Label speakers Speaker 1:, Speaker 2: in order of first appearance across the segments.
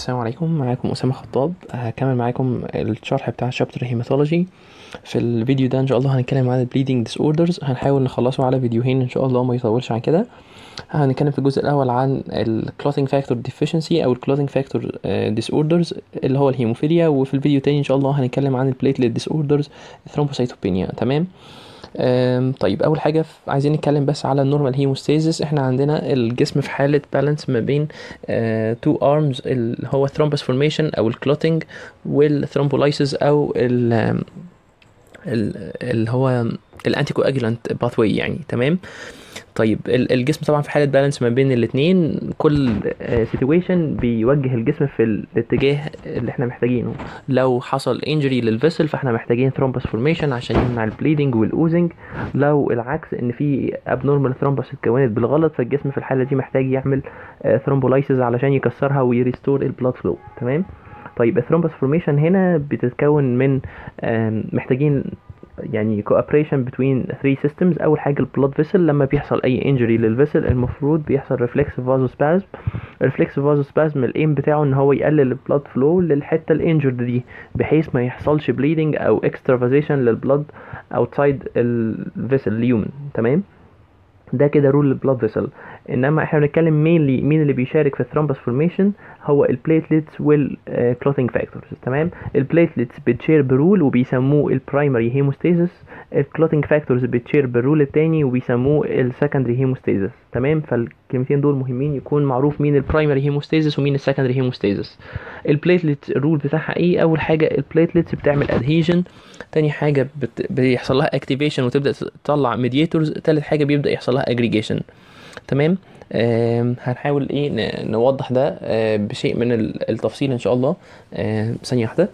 Speaker 1: السلام عليكم معاكم أسامة خطاب هكمل معاكم الشرح بتاع شابتر هيماتولوجي في الفيديو ده إن شاء الله هنتكلم عن البليدنج ديس أوردرز هنحاول نخلصه على فيديوهين إن شاء الله ما يطولش عن كده هنتكلم في الجزء الأول عن الكلوتنج فاكتور ديفيشنسي أو الكلوتنج فاكتور ديس أوردرز اللي هو الهيموفيليا وفي الفيديو التاني إن شاء الله هنتكلم عن البليتليت ديس أوردرز ثرومبوسايتوبينيا تمام طيب اول حاجه عايزين نتكلم بس على النورمال هيموستاسيس احنا عندنا الجسم في حاله بالانس ما بين تو أه، ارمز اللي هو ثرومبس فورميشن او الكلوتنج والثرومبولايسيس او ال اللي هو الانتي كواجولانت باثوي يعني تمام آه طيب الجسم طبعا في حاله بالانس ما بين الاثنين كل سيتويشن آه، بيوجه الجسم في الاتجاه اللي احنا محتاجينه لو حصل انجري للفيسل فاحنا محتاجين ثرومبس فورميشن عشان يمنع البليدنج والاوزنج لو العكس ان في ابنورمال ثرومبس اتكونت بالغلط فالجسم في الحاله دي محتاج يعمل ثرومبولايسيس آه، علشان يكسرها ويريستور البلاد فلو تمام طيب الثرومبس فورميشن هنا بتتكون من محتاجين يعني كوابريشن بتوين ثري سيستمز اول حاجه البلود فيسل لما بيحصل اي انجري للفيسل المفروض بيحصل ريفلكس فازو سبازم ريفلكس فازو سبازم الايم بتاعه ان هو يقلل البلود فلو للحته الانجر دي بحيث ما يحصلش بليدنج او اكسترافازيشن للبلود اوتسايد الفيسل اليومن تمام ده كده رول البلود فيسل انما احنا بنتكلم مين اللي مين اللي بيشارك في الثرومبس فورميشن هو البليتلتس والكلوتنج فاكتورز تمام البليتلتس بتشير برول وبيسموه البرايمري هيموستاسيس الكلوتنج فاكتورز بتشير بالرول الثاني وبيسموه السكندري هيموستاسيس تمام فالكلمتين دول مهمين يكون معروف مين البرايمري هيموستاسيس ومين السكندري هيموستاسيس البليتلت الرول بتاعها ايه اول حاجه البليتلتس بتعمل ادهيجن تاني حاجه بت... بيحصل لها اكتيفيشن وتبدا تطلع ميديتورز تالت حاجه بيبدا يحصل لها اجريجيشن تمام آه هنحاول ايه نوضح ده آه بشيء من التفصيل ان شاء الله آه ثانيه واحده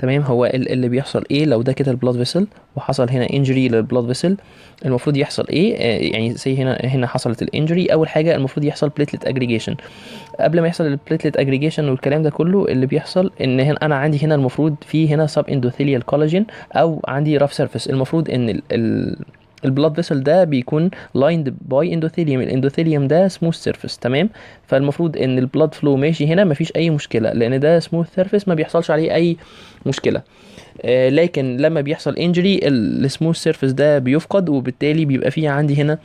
Speaker 1: تمام هو اللي بيحصل ايه لو ده كده البلاد فيسل وحصل هنا انجري للبلاد فيسل المفروض يحصل ايه آه، يعني زي هنا هنا حصلت الانجري اول حاجه المفروض يحصل بليتلت اجريجيشن قبل ما يحصل البليتلت اجريجيشن والكلام ده كله اللي بيحصل ان هنا انا عندي هنا المفروض في هنا سب اندوثيليال كولاجين او عندي راف سيرفيس المفروض ان ال, ال البلاد فيسل ده بيكون لايند باي اندوثيليوم الاندوثيليوم ده سموث سيرفيس تمام فالمفروض ان البلاد فلو ماشي هنا مفيش اي مشكله لان ده سموث سيرفيس ما بيحصلش عليه اي مشكله آه لكن لما بيحصل انجري السموث سيرفيس ده بيفقد وبالتالي بيبقى في عندي هنا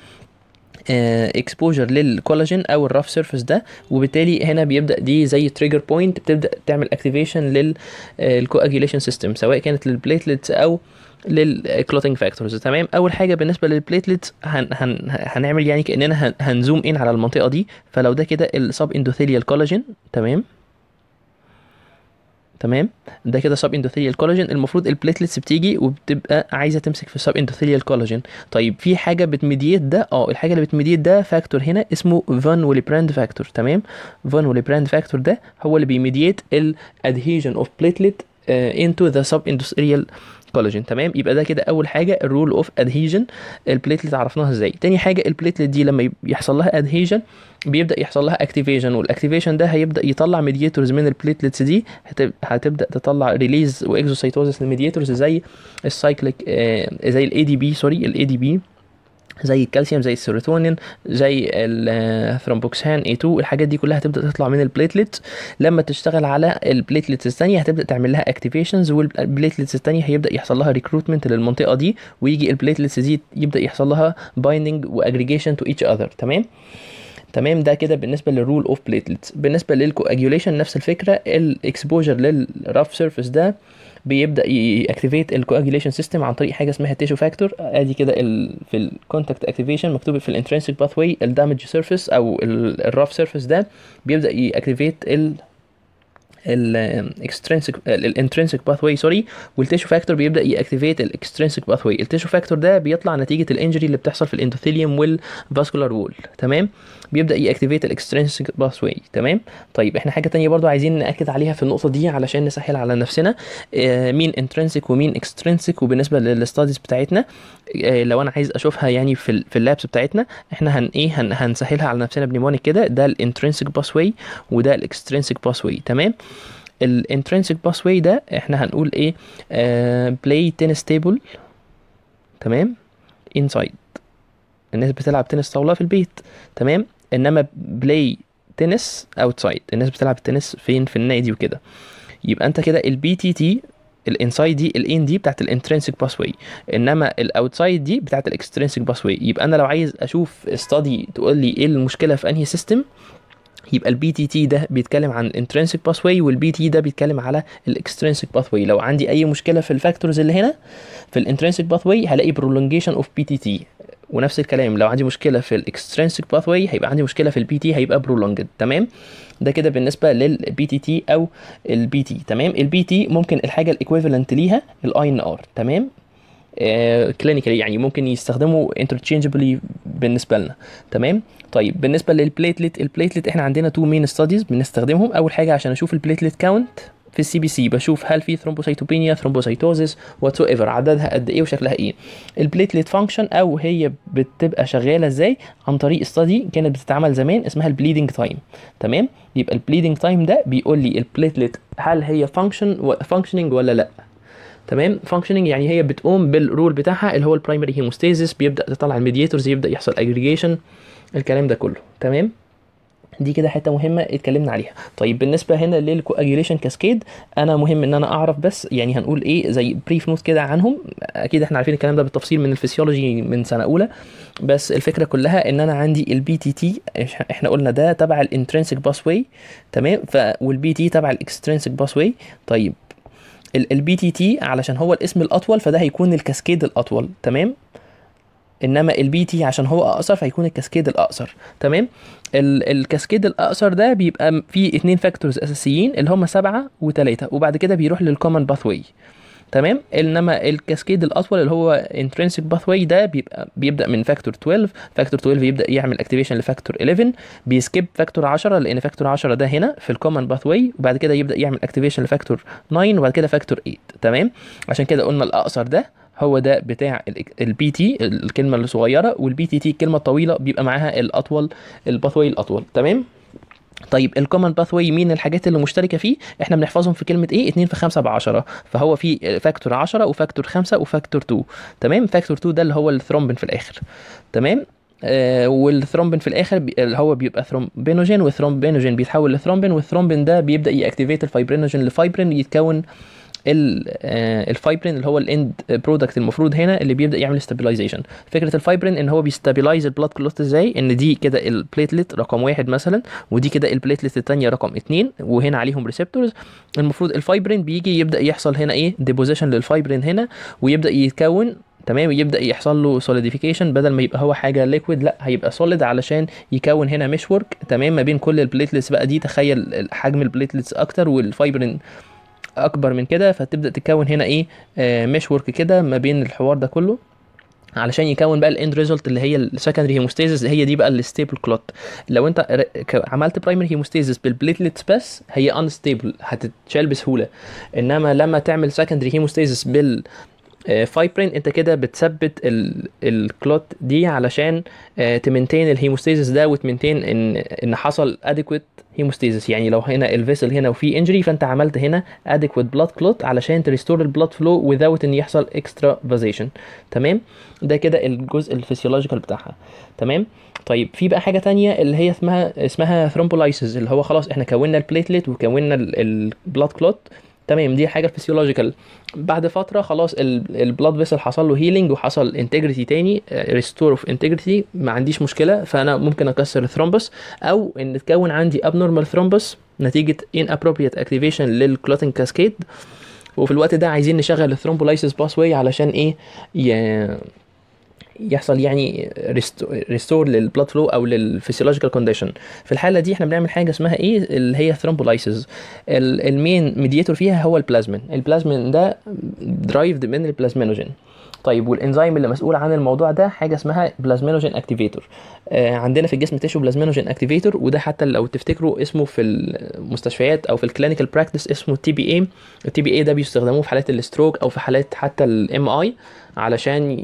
Speaker 1: اكسبوجر آه، للكولاجين او الراف سيرفيس ده وبالتالي هنا بيبدا دي زي تريجر بوينت بتبدا تعمل اكتيفيشن للكواجيليشن سيستم سواء كانت للبليتلتس او آه للكلوتنج فاكتورز تمام اول حاجه بالنسبه للبليتلت هن هن هنعمل يعني كاننا هنزوم ان على المنطقه دي فلو ده كده السب اندوثيليال كولاجين تمام تمام ده كده سب اندوثيليال كولاجين المفروض البليتلتس بتيجي وبتبقى عايزه تمسك في السب اندوثيليال كولاجين طيب في حاجه بتميديت ده اه الحاجه اللي بتميديت ده فاكتور هنا اسمه فان وليبراند فاكتور تمام فان وليبراند فاكتور ده هو اللي بيميديت الادهيجن اوف بليتلت انتو ذا سب اندوثيليال كولاجين تمام يبقى ده كده اول حاجه الرول اوف ادهيجن البليتلت عرفناها ازاي تاني حاجه البليتلت دي لما يحصل لها ادهيجن بيبدا يحصل لها اكتيفيشن والاكتيفيشن ده هيبدا يطلع ميدييتورز من البليتلتس دي هتبدا تطلع ريليز واكزوسايتوزس للميدييتورز زي السايكليك آه، زي الاي دي بي سوري الاي دي بي زي الكالسيوم زي السيروتونين زي الثرومبوكسان اي 2 الحاجات دي كلها هتبدا تطلع من البليتلتس لما تشتغل على البليتلتس الثانيه هتبدا تعمل لها اكتيفيشنز والبليتلتس الثانيه هيبدا يحصل لها ريكروتمنت للمنطقه دي ويجي البليتلتس دي يبدا يحصل لها بايندنج واجريجيشن تو ايتش اذر تمام تمام ده كده بالنسبه للرول اوف بليتلتس بالنسبه للكواجيوليشن نفس الفكره الاكسبوجر للرف سيرفيس ده بيبدا ياكتيفيت الكواجيليشن سيستم عن طريق حاجه اسمها تيشو فاكتور ادي كده في الكونتاكت اكتيفيشن مكتوب في الانترنسك باث واي الدامج سيرفيس او الراف سيرفيس ده بيبدا ياكتيفيت الاكسترنسك الانترنسك واي سوري والتيشو فاكتور بيبدا ياكتيفيت الاكسترنسك واي التيشو فاكتور ده بيطلع نتيجه الانجري اللي بتحصل في الاندوثيليوم والفاسكولار وول تمام بيبدا ياكتيفيت الاكسترنسك واي تمام طيب احنا حاجه تانية برضو عايزين ناكد عليها في النقطه دي علشان نسهل على نفسنا آه، مين انترنسك ومين اكسترنسك وبالنسبه للاستاديز بتاعتنا آه، لو انا عايز اشوفها يعني في في اللابس بتاعتنا احنا هن ايه هن هنسهلها على نفسنا بنيمونيك كده ده الانترنسك باس واي وده الاكسترنسك باس واي تمام الانترنسك باس واي ده احنا هنقول ايه بلاي تنس تيبل تمام انسايد الناس بتلعب تنس طاوله في البيت تمام انما بلاي تنس اوتسايد الناس بتلعب التنس فين في النادي وكده يبقى انت كده البي تي تي الانسايد دي الان دي بتاعت الانترنسك باس واي انما الاوتسايد دي بتاعت الاكسترنسك باس واي يبقى انا لو عايز اشوف استادي تقول لي ايه المشكله في انهي سيستم يبقى البي تي تي ده بيتكلم عن الانترنسك باث واي والبي تي ده بيتكلم على الاكسترنسك باث واي لو عندي اي مشكله في الفاكتورز اللي هنا في الانترنسك باث واي هلاقي برولونجيشن اوف بي تي تي ونفس الكلام لو عندي مشكله في الاكسترنسك باث واي هيبقى عندي مشكله في البي تي هيبقى برولونجد تمام ده كده بالنسبه للبي تي تي او البي تي تمام البي تي ممكن الحاجه الايكويفالنت ليها الاي ان ار تمام كلينيكالي آه، يعني ممكن يستخدموا انترتشينجبلي بالنسبه لنا تمام طيب بالنسبه للبليتليت البليتليت احنا عندنا تو مين ستاديز بنستخدمهم اول حاجه عشان اشوف البليتليت كاونت في السي بي سي بشوف هل في ثرومبوسيتوبينيا ثرومبوسيتوزيس وات ايفر عددها قد ايه وشكلها ايه البليتليت فانكشن او هي بتبقى شغاله ازاي عن طريق استدي كانت بتتعمل زمان اسمها البليدنج تايم تمام يبقى البليدنج تايم ده بيقول لي البليتليت هل هي فانكشن فانكشننج ولا لا تمام فانكشننج يعني هي بتقوم بالرول بتاعها اللي هو البرايمري هيموستاسيس بيبدا تطلع الميدياتورز يبدا يحصل اجريجيشن الكلام ده كله تمام دي كده حته مهمه اتكلمنا عليها طيب بالنسبه هنا للكواجيوليشن كاسكيد انا مهم ان انا اعرف بس يعني هنقول ايه زي بريف نوت كده عنهم اكيد احنا عارفين الكلام ده بالتفصيل من الفسيولوجي من سنه اولى بس الفكره كلها ان انا عندي البي تي تي احنا قلنا ده تبع الانترنسك باس واي تمام ف والبي تي تبع الاكسترنسك باس واي طيب البي تي تي علشان هو الاسم الاطول فده هيكون الكاسكيد الاطول تمام انما البي تي عشان هو اقصر فهيكون الكاسكيد الاقصر تمام الكاسكيد الاقصر ده بيبقى فيه اثنين فاكتورز اساسيين اللي هم سبعة وتلاتة وبعد كده بيروح للكومن باث واي تمام انما الكاسكيد الاطول اللي هو باث واي ده بيبقى بيبدا من فاكتور 12 فاكتور 12 بيبدا يعمل اكتيفيشن لفاكتور 11 بيسكيب فاكتور 10 لان فاكتور 10 ده هنا في الكومن باث واي وبعد كده يبدا يعمل اكتيفيشن لفاكتور 9 وبعد كده فاكتور 8 تمام عشان كده قلنا الاقصر ده هو ده بتاع البي تي الكلمه الصغيره والبي تي تي الكلمه الطويله بيبقى معاها الاطول الباثوي الاطول تمام طيب الكومن باثوي مين الحاجات اللي مشتركه فيه احنا بنحفظهم في كلمه ايه 2 في 5 ب 10 فهو في فاكتور 10 وفاكتور 5 وفاكتور 2 تمام فاكتور 2 ده اللي هو الثرومبين في الاخر تمام آه والثرومبين في الاخر بي... اللي هو بيبقى ثرومبينوجين والثرومبينوجين بيتحول لثرومبين والثرومبين ده بيبدا ياكتيفيت الفايبرينوجين لفايبرين يتكون الفايبرين آه، اللي هو الاند برودكت المفروض هنا اللي بيبدا يعمل استابيلايزيشن فكره الفايبرين ان هو بيستابيلايز البلاد كلوت ازاي ان دي كده البليتلت رقم واحد مثلا ودي كده البليتلت الثانيه رقم اثنين وهنا عليهم ريسبتورز المفروض الفايبرين بيجي يبدا يحصل هنا ايه ديبوزيشن للفايبرين هنا ويبدا يتكون تمام يبدا يحصل له سوليديفيكيشن بدل ما يبقى هو حاجه ليكويد لا هيبقى سوليد علشان يكون هنا مش ورك تمام ما بين كل البليتلتس بقى دي تخيل حجم البليتلتس اكتر والفايبرين اكبر من كده فتبدا تكون هنا ايه مش آه، ورك كده ما بين الحوار ده كله علشان يكون بقى الاند ريزلت اللي هي السكندري هيموستيزس هي دي بقى الستيبل كلوت لو انت عملت برايمري هيموستيزس بالبليتلتس بس هي انستيبل هتتشال بسهوله انما لما تعمل سكندري هيموستيزس بال فايبرين آه، انت كده بتثبت الكلوت دي علشان آه، تمنتين الهيموستيزس ده وتمنتين ان ان حصل ادكويت هيموستيزس يعني لو هنا الفيسل هنا وفي انجري فانت عملت هنا ادكويت بلاد كلوت علشان تريستور البلاد فلو وذاوت ان يحصل اكسترا فازيشن تمام ده كده الجزء الفسيولوجيكال بتاعها تمام طيب في بقى حاجه تانية اللي هي اسمها اسمها ثرومبولايسيس اللي هو خلاص احنا كوننا البليتليت وكوننا البلاد كلوت تمام دي حاجه فيسيولوجيكال بعد فتره خلاص البلاد فيسل حصل له هيلينج وحصل انتجريتي تاني ريستور اوف انتجريتي ما عنديش مشكله فانا ممكن اكسر الثرومبس او ان تكون عندي ابنورمال ثرومبس نتيجه ان ابروبريت اكتيفيشن للكلوتين كاسكيد وفي الوقت ده عايزين نشغل الثرومبولايسيس باث واي علشان ايه يحصل يعني ريستور للبلاد فلو او للفسيولوجيكال كونديشن في الحاله دي احنا بنعمل حاجه اسمها ايه اللي هي ثرومبولايسز المين ميدياتور فيها هو البلازمين البلازمين ده درايفد من البلازمينوجين طيب والانزيم اللي مسؤول عن الموضوع ده حاجه اسمها بلازمينوجين اكتيفيتور آه عندنا في الجسم تشو بلازمينوجين اكتيفيتور وده حتى لو تفتكروا اسمه في المستشفيات او في الكلينيكال براكتس اسمه تي بي اي التي بي اي ده بيستخدموه في حالات الاستروك او في حالات حتى الام اي علشان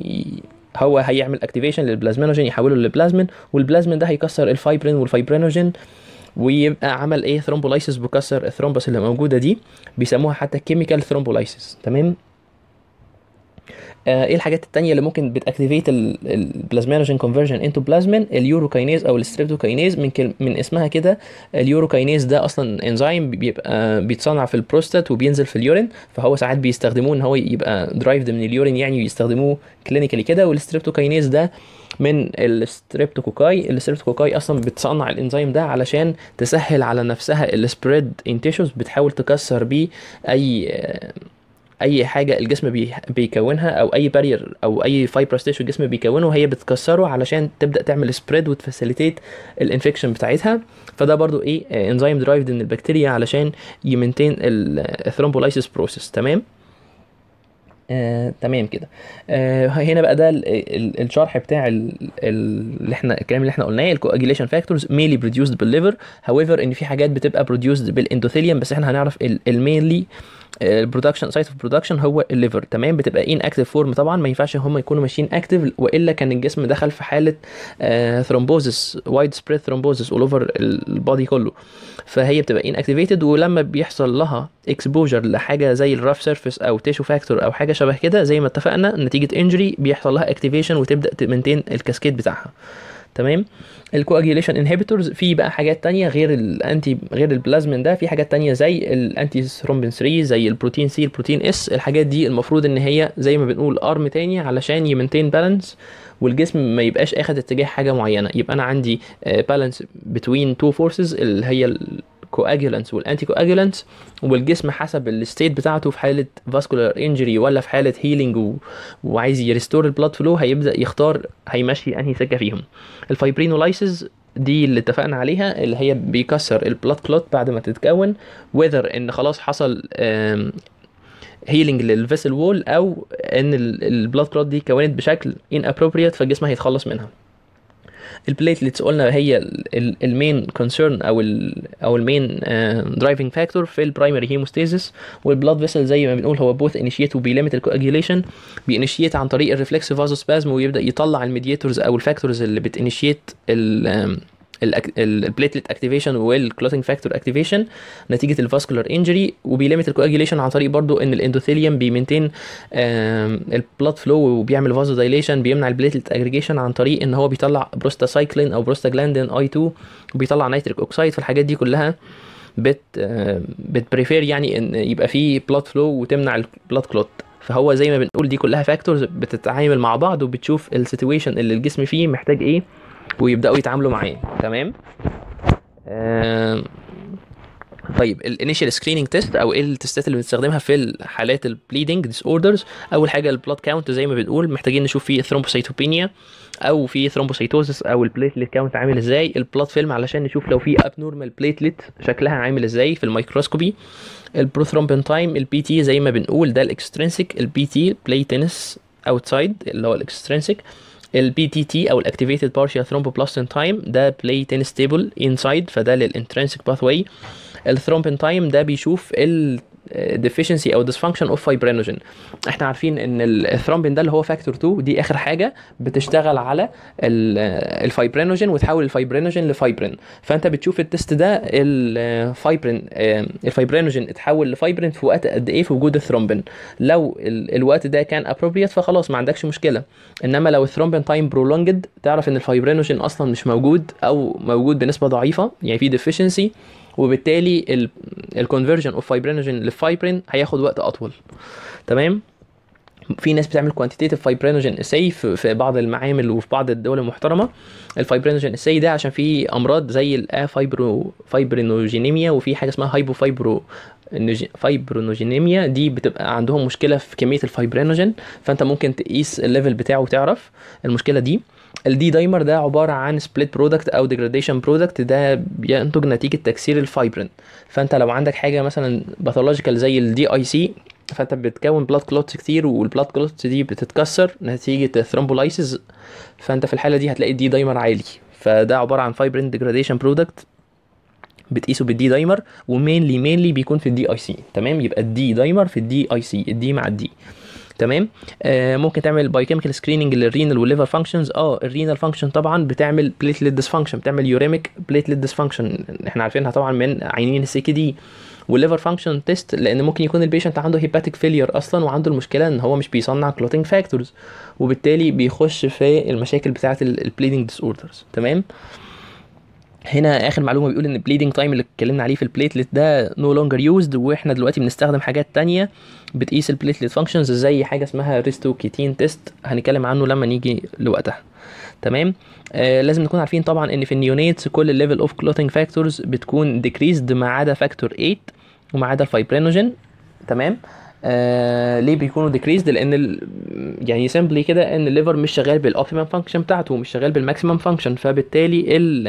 Speaker 1: هو هيعمل اكتيفيشن للبلازمينوجين يحوله للبلازمين والبلازمين ده هيكسر الفايبرين والفايبرينوجين ويبقى عمل ايه ثرومبولايسس بكسر الثرومبوس اللي موجوده دي بيسموها حتى كيميكال ثرومبولايسس تمام آه، ايه الحاجات التانية اللي ممكن بتاكتيفيت البلازمينوجين كونفرجن انتو بلازمين اليوروكاينيز او الستريبتوكاينيز من كل من اسمها كده اليوروكاينيز ده اصلا انزيم بيبقى بيتصنع في البروستات وبينزل في اليورين فهو ساعات بيستخدموه ان هو يبقى درايفد من اليورين يعني ويستخدموه كلينيكالي كده والستريبتوكاينيز ده من الستريبتوكوكاي الستريبتوكوكاي اصلا بتصنع الانزيم ده علشان تسهل على نفسها السبريد ان بتحاول تكسر بيه اي آه، اي حاجه الجسم بيكونها او اي بارير او اي فايبرس تيشو الجسم بيكونه هي بتكسره علشان تبدا تعمل سبريد وتفاسيليتيت الانفكشن بتاعتها فده برضو ايه انزيم درايفد من البكتيريا علشان يمنتين الثرومبولايسيس بروسيس تمام آه، تمام كده آه، هنا بقى ده الشرح بتاع اللي احنا الكلام اللي احنا قلناه الكواجيليشن فاكتورز ميلي بروديوسد بالليفر هاويفر ان في حاجات بتبقى بروديوسد بالاندوثيليوم بس احنا هنعرف آه، البرودكشن سايت اوف برودكشن هو الليفر تمام بتبقى ان اكتف فورم طبعا ما ينفعش هم يكونوا ماشيين اكتف والا كان الجسم دخل في حاله ثرومبوزس وايد سبريد ثرومبوزس اول اوفر البادي كله فهي بتبقى ان اكتيفيتد ولما بيحصل لها اكسبوجر لحاجه زي الراف سيرفيس او تيشو فاكتور او حاجه شبه كده زي ما اتفقنا نتيجه انجري بيحصل لها اكتيفيشن وتبدا تمنتين الكاسكيد بتاعها تمام الكواجيوليشن انهبيتورز في بقى حاجات تانية غير الانتي غير البلازمين ده في حاجات تانية زي الانتي ثرومبين 3 زي البروتين سي البروتين اس الحاجات دي المفروض ان هي زي ما بنقول ارم تاني علشان يمنتين بالانس والجسم ما يبقاش اخد اتجاه حاجه معينه يبقى انا عندي بالانس بتوين تو فورسز اللي هي الكواجولانس والانتي كواجولانس والجسم حسب الستيت بتاعته في حاله فاسكولار انجري ولا في حاله هيلينج وعايز يريستور البلاد فلو هيبدا يختار هيمشي انهي سكه فيهم الفايبرينولايسز دي اللي اتفقنا عليها اللي هي بيكسر البلاد كلوت بعد ما تتكون وذر ان خلاص حصل هيلينج للفيسل وول او ان البلاد كلوت دي كونت بشكل ان ابروبريت فالجسم هيتخلص منها البليتلتس قلنا هي المين كونسيرن او الـ او المين درايفنج فاكتور في البرايمري هيموستاسيس والبلاد فيسل زي ما بنقول هو بوث انيشيت وبيليمت الكواجيليشن بينيشيت عن طريق الريفلكس فازوسبازم ويبدا يطلع الميديتورز او الفاكتورز اللي بتنيشيت البليتلت اكتيفيشن والكلوتنج فاكتور اكتيفيشن نتيجه الفاسكولار انجري وبيليمت الكواجيليشن عن طريق برضو ان الاندوثيليوم بيمنتين البلاد فلو وبيعمل فازو دايليشن بيمنع البليتلت اجريجيشن عن طريق ان هو بيطلع بروستاسايكلين او بروستاجلاندين اي 2 وبيطلع نيتريك اوكسايد فالحاجات دي كلها بت بتبريفير يعني ان يبقى في بلاد فلو وتمنع البلاد كلوت فهو زي ما بنقول دي كلها فاكتورز بتتعامل مع بعض وبتشوف السيتويشن اللي الجسم فيه محتاج ايه ويبداوا يتعاملوا معاه تمام طيب الانيشال سكريننج تيست او ايه التستات اللي بنستخدمها في الحالات البليدنج ديس اوردرز اول حاجه البلاد كاونت زي ما بنقول محتاجين نشوف في ثرومبوسيتوبينيا او في ثرومبوسيتوزس او البليتليت كاونت عامل ازاي البلاد فيلم علشان نشوف لو في ابنورمال بليتليت شكلها عامل ازاي في الميكروسكوبي البروثرومبين تايم البي تي زي ما بنقول ده الاكسترنسك البي تي بلاي تنس اوتسايد اللي هو الاكسترنسيك البي تي تي او الاكتيفيتد بارشيال ثرومبوبلاستين تايم ده بلاي تين ستيبل انسايد فده للانترنسك باث واي الثرومبين تايم ده بيشوف ال ديفيشنسي او dysfunction of fibrinogen احنا عارفين ان الثرومبين ده اللي هو فاكتور 2 دي اخر حاجه بتشتغل على الفايبرينوجين وتحول الفايبرينوجين لفايبرين فانت بتشوف التست ده الفايبرين آه، الفايبرينوجين اتحول لفايبرين في وقت قد ايه في وجود الثرومبين لو الوقت ده كان ابروبريت فخلاص ما عندكش مشكله انما لو الثرومبين تايم برولونجد تعرف ان الفايبرينوجين اصلا مش موجود او موجود بنسبه ضعيفه يعني في ديفيشنسي وبالتالي الكونفرجن اوف فايبرينوجين للفايبرين هياخد وقت اطول تمام في ناس بتعمل كوانتيتيف فايبرينوجين اساي في بعض المعامل وفي بعض الدول المحترمه الفايبرينوجين اساي ده عشان في امراض زي الافايبرو فايبرينوجينيميا وفي حاجه اسمها هايبو فايبرو فايبرونوجينيميا دي بتبقى عندهم مشكله في كميه الفايبرينوجين فانت ممكن تقيس الليفل بتاعه وتعرف المشكله دي الدي دايمر ده عباره عن سبليت برودكت او ديجراديشن برودكت ده بينتج نتيجه تكسير الفايبرين فانت لو عندك حاجه مثلا باثولوجيكال زي الدي اي سي فانت بتكون بلاد كلوتس كتير والبلاد كلوتس دي بتتكسر نتيجه الثرومبولايسز فانت في الحاله دي هتلاقي الدي دايمر عالي فده عباره عن فايبرين ديجراديشن برودكت بتقيسه بالدي دايمر ومينلي مينلي بيكون في الدي اي سي تمام يبقى الدي دايمر في الدي اي سي الدي مع الدي تمام آه ممكن تعمل بايوكيميكال سكريننج للرينال والليفر فانكشنز اه الرينال فانكشن طبعا بتعمل بليتلت ديسفانكشن بتعمل يوريميك بليتلت ديسفانكشن احنا عارفينها طبعا من عينين السي كي دي والليفر فانكشن تيست لان ممكن يكون البيشنت عنده هيباتيك فيلير اصلا وعنده المشكله ان هو مش بيصنع كلوتينج فاكتورز وبالتالي بيخش في المشاكل بتاعه البليدنج ديس اوردرز تمام آه هنا اخر معلومه بيقول ان بليدنج تايم اللي اتكلمنا عليه في البليتلت ده نو لونجر يوزد واحنا دلوقتي بنستخدم حاجات تانية بتقيس البليتلت فانكشنز زي حاجه اسمها ريستوكيتين تيست هنتكلم عنه لما نيجي لوقتها تمام آه لازم نكون عارفين طبعا ان في النيونيتس كل الليفل اوف كلوتنج فاكتورز بتكون ديكريزد ما عدا فاكتور 8 وما عدا الفايبرينوجين تمام آه ليه بيكونوا ديكريزد لان يعني سمبلي كده ان الليفر مش شغال بالاوبتيمم فانكشن بتاعته مش شغال بالماكسيمم فانكشن فبالتالي ال...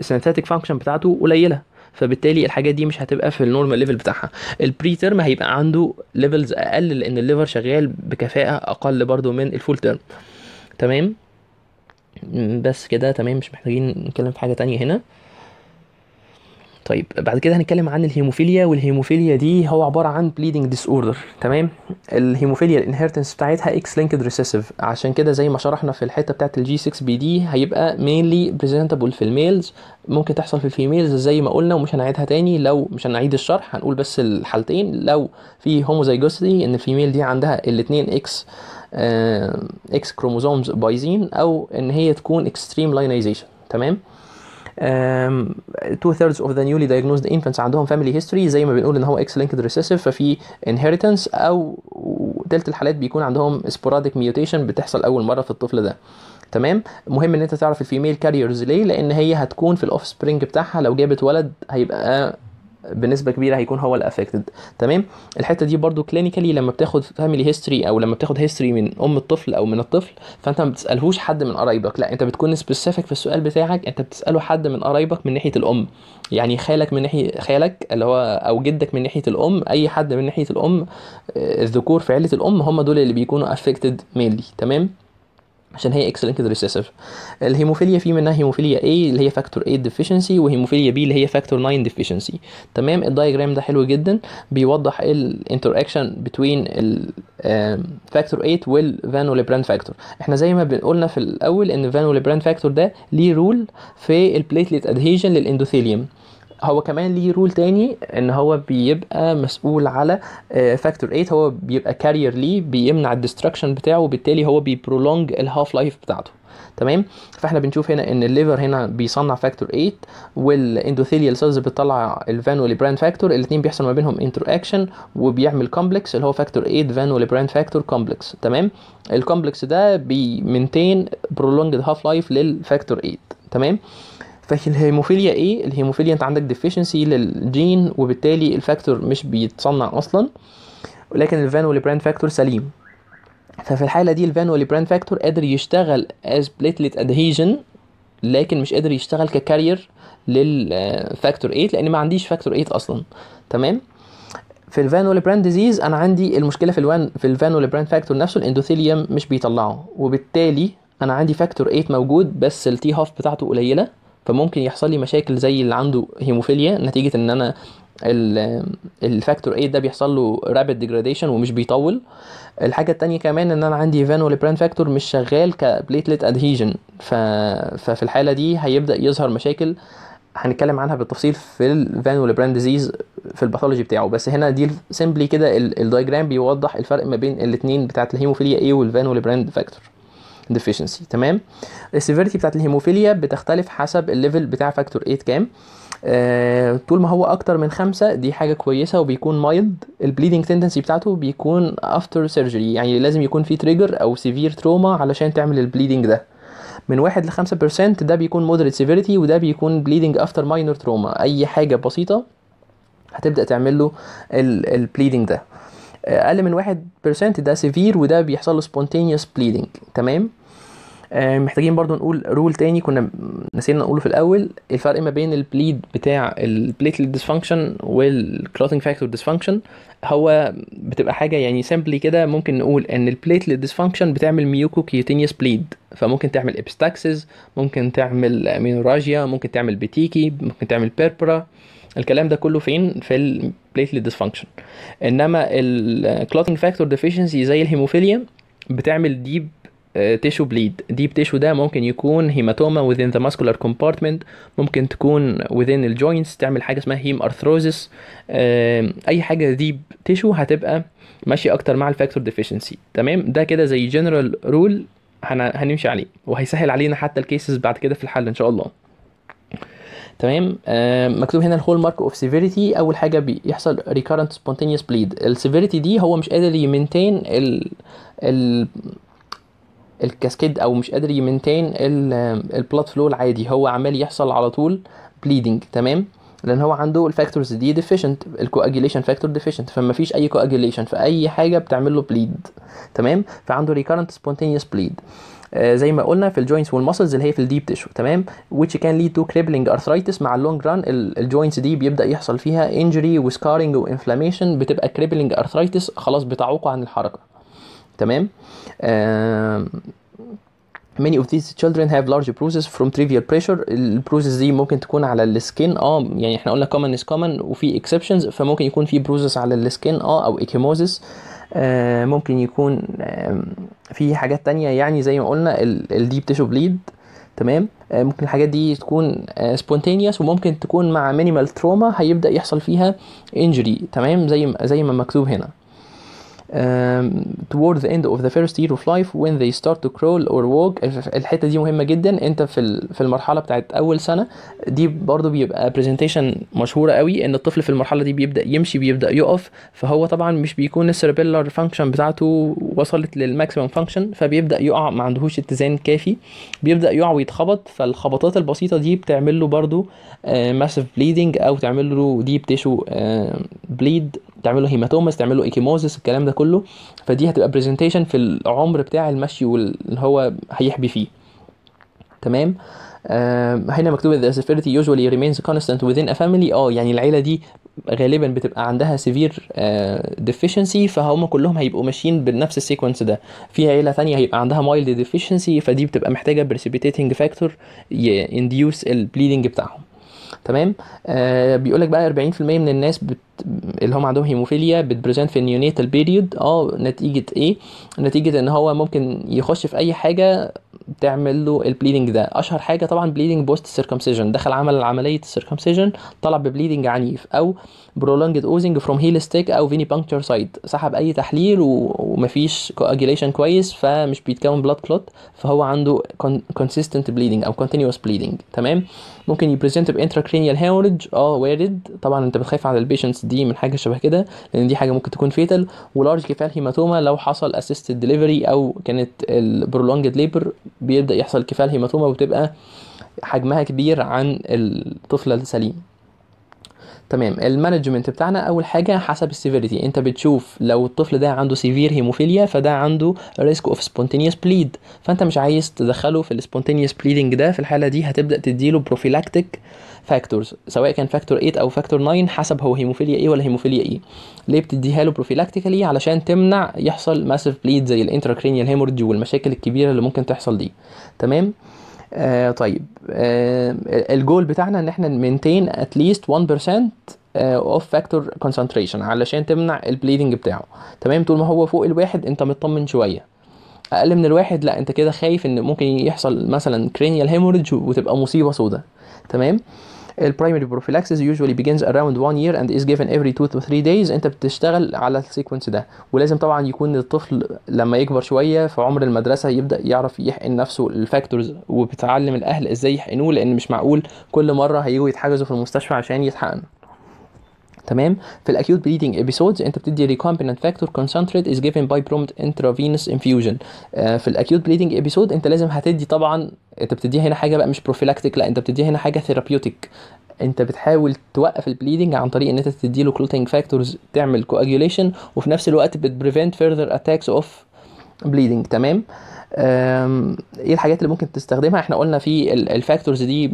Speaker 1: السنتاتيك فانكشن بتاعته قليله فبالتالي الحاجات دي مش هتبقى في النورمال ليفل بتاعها البري تيرم هيبقى عنده ليفلز اقل لان الليفر شغال بكفاءه اقل برضو من الفول تيرم تمام بس كده تمام مش محتاجين نتكلم في حاجه تانية هنا طيب بعد كده هنتكلم عن الهيموفيليا والهيموفيليا دي هو عباره عن بليدنج ديس اوردر تمام الهيموفيليا الانهيرتنس بتاعتها اكس لينكد ريسيسيف عشان كده زي ما شرحنا في الحته بتاعت الجي 6 بي دي هيبقى مينلي بريزنتابل في الميلز ممكن تحصل في الفيميلز زي ما قلنا ومش هنعيدها تاني لو مش هنعيد الشرح هنقول بس الحالتين لو في هوموزايجوستي ان الفيميل دي عندها الاثنين اكس اكس آه، كروموزومز بايزين او ان هي تكون اكستريم لاينيزيشن تمام تو ثيردز اوف ذا نيولي دايجنوزد انفنتس عندهم فاميلي هيستوري زي ما بنقول ان هو اكس لينكد ريسيسيف ففي انهيرتنس او تلت الحالات بيكون عندهم سبوراديك ميوتيشن بتحصل اول مره في الطفل ده تمام مهم ان انت تعرف الفيميل كاريرز ليه لان هي هتكون في الاوف سبرينج بتاعها لو جابت ولد هيبقى بنسبه كبيره هيكون هو الافكتد تمام الحته دي برضو كلينيكالي لما بتاخد فاميلي هيستوري او لما بتاخد هيستوري من ام الطفل او من الطفل فانت ما بتسالهوش حد من قرايبك لا انت بتكون سبيسيفيك في السؤال بتاعك انت بتساله حد من قرايبك من ناحيه الام يعني خالك من ناحيه خالك اللي هو او جدك من ناحيه الام اي حد من ناحيه الام آه، الذكور في عيله الام هم دول اللي بيكونوا افكتد ميلي تمام عشان هي اكس لينكد ريسيسيف الهيموفيليا في منها هيموفيليا A اللي هي فاكتور 8 ديفيشنسي وهيموفيليا B اللي هي فاكتور 9 ديفيشنسي تمام الدايجرام ده حلو جدا بيوضح الانتر اكشن بتوين الفاكتور 8 والفانو ليبراند فاكتور احنا زي ما قلنا في الاول ان الفانو ليبراند فاكتور ده ليه رول في البليتليت ادهيجن للاندوثيليوم هو كمان ليه رول تاني ان هو بيبقى مسؤول على فاكتور آه، 8 هو بيبقى كارير ليه بيمنع الدستركشن بتاعه وبالتالي هو بيبرولونج الهاف لايف بتاعته تمام فاحنا بنشوف هنا ان الليفر هنا بيصنع فاكتور 8 والاندوثيليال سيلز بتطلع الفان والبراند فاكتور الاثنين بيحصل ما بينهم انتر اكشن وبيعمل كومبلكس اللي هو فاكتور 8 فان والبراند فاكتور كومبلكس تمام الكومبلكس ده بيمنتين برولونج هاف لايف للفاكتور 8 تمام فالهيموفيليا ايه الهيموفيليا انت عندك ديفيشنسي للجين وبالتالي الفاكتور مش بيتصنع اصلا ولكن الفان والبراند فاكتور سليم ففي الحاله دي الفان والبراند فاكتور قادر يشتغل از platelet ادهيجن لكن مش قادر يشتغل ككارير للفاكتور 8 لان ما عنديش فاكتور 8 اصلا تمام في الفان والبراند ديزيز انا عندي المشكله في الوان في الفان والبراند فاكتور نفسه الاندوثيليوم مش بيطلعه وبالتالي انا عندي فاكتور 8 موجود بس التي هاف بتاعته قليله فممكن يحصل لي مشاكل زي اللي عنده هيموفيليا نتيجه ان انا الفاكتور ايه ده بيحصل له رابيد ديجراديشن ومش بيطول الحاجه التانية كمان ان انا عندي فان والبران فاكتور مش شغال كبليتليت ادهيجن ففي الحاله دي هيبدا يظهر مشاكل هنتكلم عنها بالتفصيل في الفان والبران ديزيز في الباثولوجي بتاعه بس هنا دي سيمبلي كده الدايجرام بيوضح الفرق ما بين الاثنين بتاعت الهيموفيليا ايه والفان والبران فاكتور deficiency تمام السيفيرتي بتاعت الهيموفيليا بتختلف حسب الليفل بتاع فاكتور 8 كام آه طول ما هو اكتر من خمسة دي حاجه كويسه وبيكون مايلد البليدنج تندنسي بتاعته بيكون افتر سيرجري يعني لازم يكون في تريجر او سيفير تروما علشان تعمل البليدنج ده من واحد لخمسة 5% ده بيكون مودريت سيفيريتي وده بيكون بليدنج افتر ماينور تروما اي حاجه بسيطه هتبدا تعمل له البليدنج ده اقل من 1% ده سيفير وده بيحصل له سبونتينيوس بليدنج تمام آه، محتاجين برضو نقول رول تاني كنا نسينا نقوله في الاول الفرق ما بين البليد بتاع البليتلت ديسفانكشن والكلوتنج فاكتور ديسفانكشن هو بتبقى حاجه يعني سيمبلي كده ممكن نقول ان البليتلت ديسفانكشن بتعمل كيوتينيوس بليد فممكن تعمل ابستاكسز ممكن تعمل مينوراجيا ممكن تعمل بيتيكي ممكن تعمل بيربرا الكلام ده كله فين في البليتلت ديسفانكشن انما الكلوتنج فاكتور ديفيشنسي زي الهيموفيليا بتعمل ديب تيشو بليد ديب تيشو ده ممكن يكون هيماتوما within the muscular compartment ممكن تكون within الجوينتس تعمل حاجه اسمها هيم ارثروزس آه، اي حاجه ديب تيشو هتبقى ماشيه اكتر مع الفاكتور ديفيشنسي تمام ده كده زي جنرال رول هنمشي عليه وهيسهل علينا حتى الكيسز بعد كده في الحل ان شاء الله تمام آه مكتوب هنا الهول مارك اوف سيفيريتي اول حاجه بيحصل ريكارنت سبونتينيوس بليد السيفيريتي دي هو مش قادر يمنتين ال ال الكاسكيد او مش قادر يمنتين البلات فلو العادي هو عمال يحصل على طول بليدنج تمام لان هو عنده الفاكتورز دي ديفيشنت الكواجيليشن فاكتور ديفيشنت فما فيش اي كواجيليشن فاي حاجه بتعمل له بليد تمام فعنده ريكارنت سبونتينيوس بليد آه، زي ما قلنا في الجوينتس والمسلز اللي هي في الديب تيشو تمام which كان lead to crippling arthritis مع اللونج ران الجوينتس دي بيبدا يحصل فيها injury وسكارنج وانفلاميشن بتبقى crippling arthritis خلاص بتعوقه عن الحركه تمام many of these children have large bruises from trivial pressure البروسس دي ممكن تكون على السكين اه يعني احنا قلنا common is common وفي exceptions فممكن يكون في bruises على السكين اه او ecchymosis آه، ممكن يكون في حاجات تانية يعني زي ما قلنا الديب تشو بليد تمام آه، ممكن الحاجات دي تكون سبونتينيوس آه، وممكن تكون مع مينيمال تروما هيبدا يحصل فيها انجري تمام زي زي ما مكتوب هنا um, towards the end of the first year of life when they start to crawl or walk الحته دي مهمه جدا انت في في المرحله بتاعت اول سنه دي برضو بيبقى برزنتيشن مشهوره قوي ان الطفل في المرحله دي بيبدا يمشي بيبدا يقف فهو طبعا مش بيكون السيربيلر فانكشن بتاعته وصلت للماكسيمم فانكشن فبيبدا يقع ما عندهوش اتزان كافي بيبدا يقع ويتخبط فالخبطات البسيطه دي بتعمل له برضو ماسيف آه، بليدنج او تعمل له ديب تيشو بليد تعمل له هيماتوماس تعمل له ايكيموزس الكلام ده كله فدي هتبقى برزنتيشن في العمر بتاع المشي واللي هو هيحبي فيه تمام آه هنا مكتوب the severity usually remains constant within a family اه يعني العيله دي غالبا بتبقى عندها سيفير ديفيشنسي آه، فهم كلهم هيبقوا ماشيين بنفس السيكونس ده في عيله ثانيه هيبقى عندها مايلد ديفيشنسي فدي بتبقى محتاجه بريسيبيتيتنج فاكتور ينديوس البليدنج بتاعهم تمام آه بيقول لك بقى 40% من الناس بت... اللي هم عندهم هيموفيليا بتبريزنت في النيونيتال بيريود اه نتيجه ايه نتيجه ان هو ممكن يخش في اي حاجه تعمل له البليدنج ده اشهر حاجه طبعا بليدنج بوست سيركمسيجن دخل عمل عمليه السيركمسيجن طلع ببليدنج عنيف او برولونجد اوزنج فروم هيل ستيك او فيني بانكتشر سايد سحب اي تحليل ومفيش كواجيليشن كويس فمش بيتكون بلاد كلوت فهو عنده كونسيستنت بليدنج او كونتينوس بليدنج تمام ممكن يبريزنت بانتراكرينيال هيموريدج اه وارد طبعا انت بتخاف على البيشنتس دي من حاجه شبه كده لان دي حاجه ممكن تكون فيتال ولارج كفال هيماتوما لو حصل assisted delivery او كانت البرولونجد ليبر بيبدا يحصل كفال هيماتوما وبتبقى حجمها كبير عن الطفله السليمه تمام المانجمنت بتاعنا اول حاجه حسب السيفيريتي انت بتشوف لو الطفل ده عنده سيفير هيموفيليا فده عنده ريسك اوف سبونتينيوس بليد فانت مش عايز تدخله في السبونتينيوس بليدنج ده في الحاله دي هتبدا تديله بروفيلاكتيك فاكتورز سواء كان فاكتور 8 او فاكتور 9 حسب هو هيموفيليا ايه ولا هيموفيليا ايه ليه بتديها له بروفيلاكتيكالي علشان تمنع يحصل ماسيف بليد زي الانتراكرينيال هيمورج والمشاكل الكبيره اللي ممكن تحصل دي تمام آه، طيب آه الجول بتاعنا ان احنا نمنتين اتليست 1% اوف فاكتور كونسنتريشن علشان تمنع البليدنج بتاعه تمام طول ما هو فوق الواحد انت مطمن شويه اقل من الواحد لا انت كده خايف ان ممكن يحصل مثلا كرينيال هيموريدج وتبقى مصيبه سوداء تمام primary prophylaxis usually begins around one year and is given every two to three days انت بتشتغل على السيكونس ده ولازم طبعا يكون الطفل لما يكبر شويه في عمر المدرسه يبدا يعرف يحقن نفسه الفاكتورز وبتعلم الاهل ازاي يحقنوه لان مش معقول كل مره هيجوا يتحجزوا في المستشفى عشان يتحقنوا تمام في الاكيوت بليدنج ابيسودز انت بتدي ريكومبيننت فاكتور كونسنتريت از جيفن باي برومت انترافينوس انفيوجن في الاكيوت بليدنج ابيسود انت لازم هتدي طبعا انت بتديها هنا حاجه بقى مش بروفيلاكتيك لا انت بتديها هنا حاجه ثيرابيوتيك انت بتحاول توقف البليدنج عن طريق ان انت تديله كلوتنج فاكتورز تعمل كواجيوليشن وفي نفس الوقت بتبريفنت فيرذر اتاكس اوف بليدنج تمام ايه الحاجات اللي ممكن تستخدمها احنا قلنا في الفاكتورز دي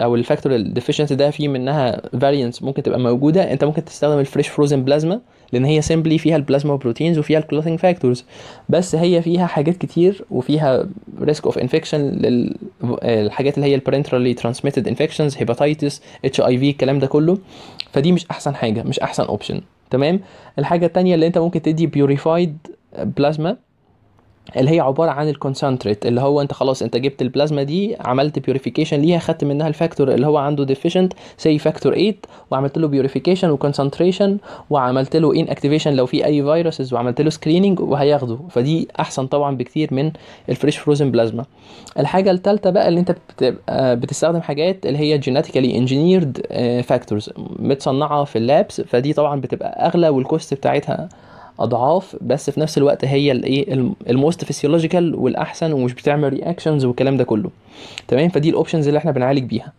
Speaker 1: او الفاكتور الديفيشنسي ده فيه منها فارينس ممكن تبقى موجوده انت ممكن تستخدم الفريش فروزن بلازما لان هي سيمبلي فيها البلازما بروتينز وفيها الكلوثنج فاكتورز بس هي فيها حاجات كتير وفيها ريسك اوف انفكشن للحاجات اللي هي البرنترالي ترانسميتد انفكشنز هيباتيتس اتش اي في الكلام ده كله فدي مش احسن حاجه مش احسن اوبشن تمام الحاجه الثانيه اللي انت ممكن تدي بيوريفايد بلازما اللي هي عباره عن الكونسنتريت اللي هو انت خلاص انت جبت البلازما دي عملت بيوريفيكيشن ليها خدت منها الفاكتور اللي هو عنده ديفيشنت سي فاكتور 8 وعملت له بيوريفيكيشن وكونسنتريشن وعملت له ان اكتيفيشن لو في اي فيروسز وعملت له سكريننج وهياخده فدي احسن طبعا بكتير من الفريش فروزن بلازما الحاجه الثالثه بقى اللي انت آه، بتستخدم حاجات اللي هي جيناتيكالي انجينيرد فاكتورز متصنعه في اللابس فدي طبعا بتبقى اغلى والكوست بتاعتها اضعاف بس في نفس الوقت هي الايه الموست فيسيولوجيكال والاحسن ومش بتعمل رياكشنز والكلام ده كله تمام فدي الاوبشنز اللي احنا بنعالج بيها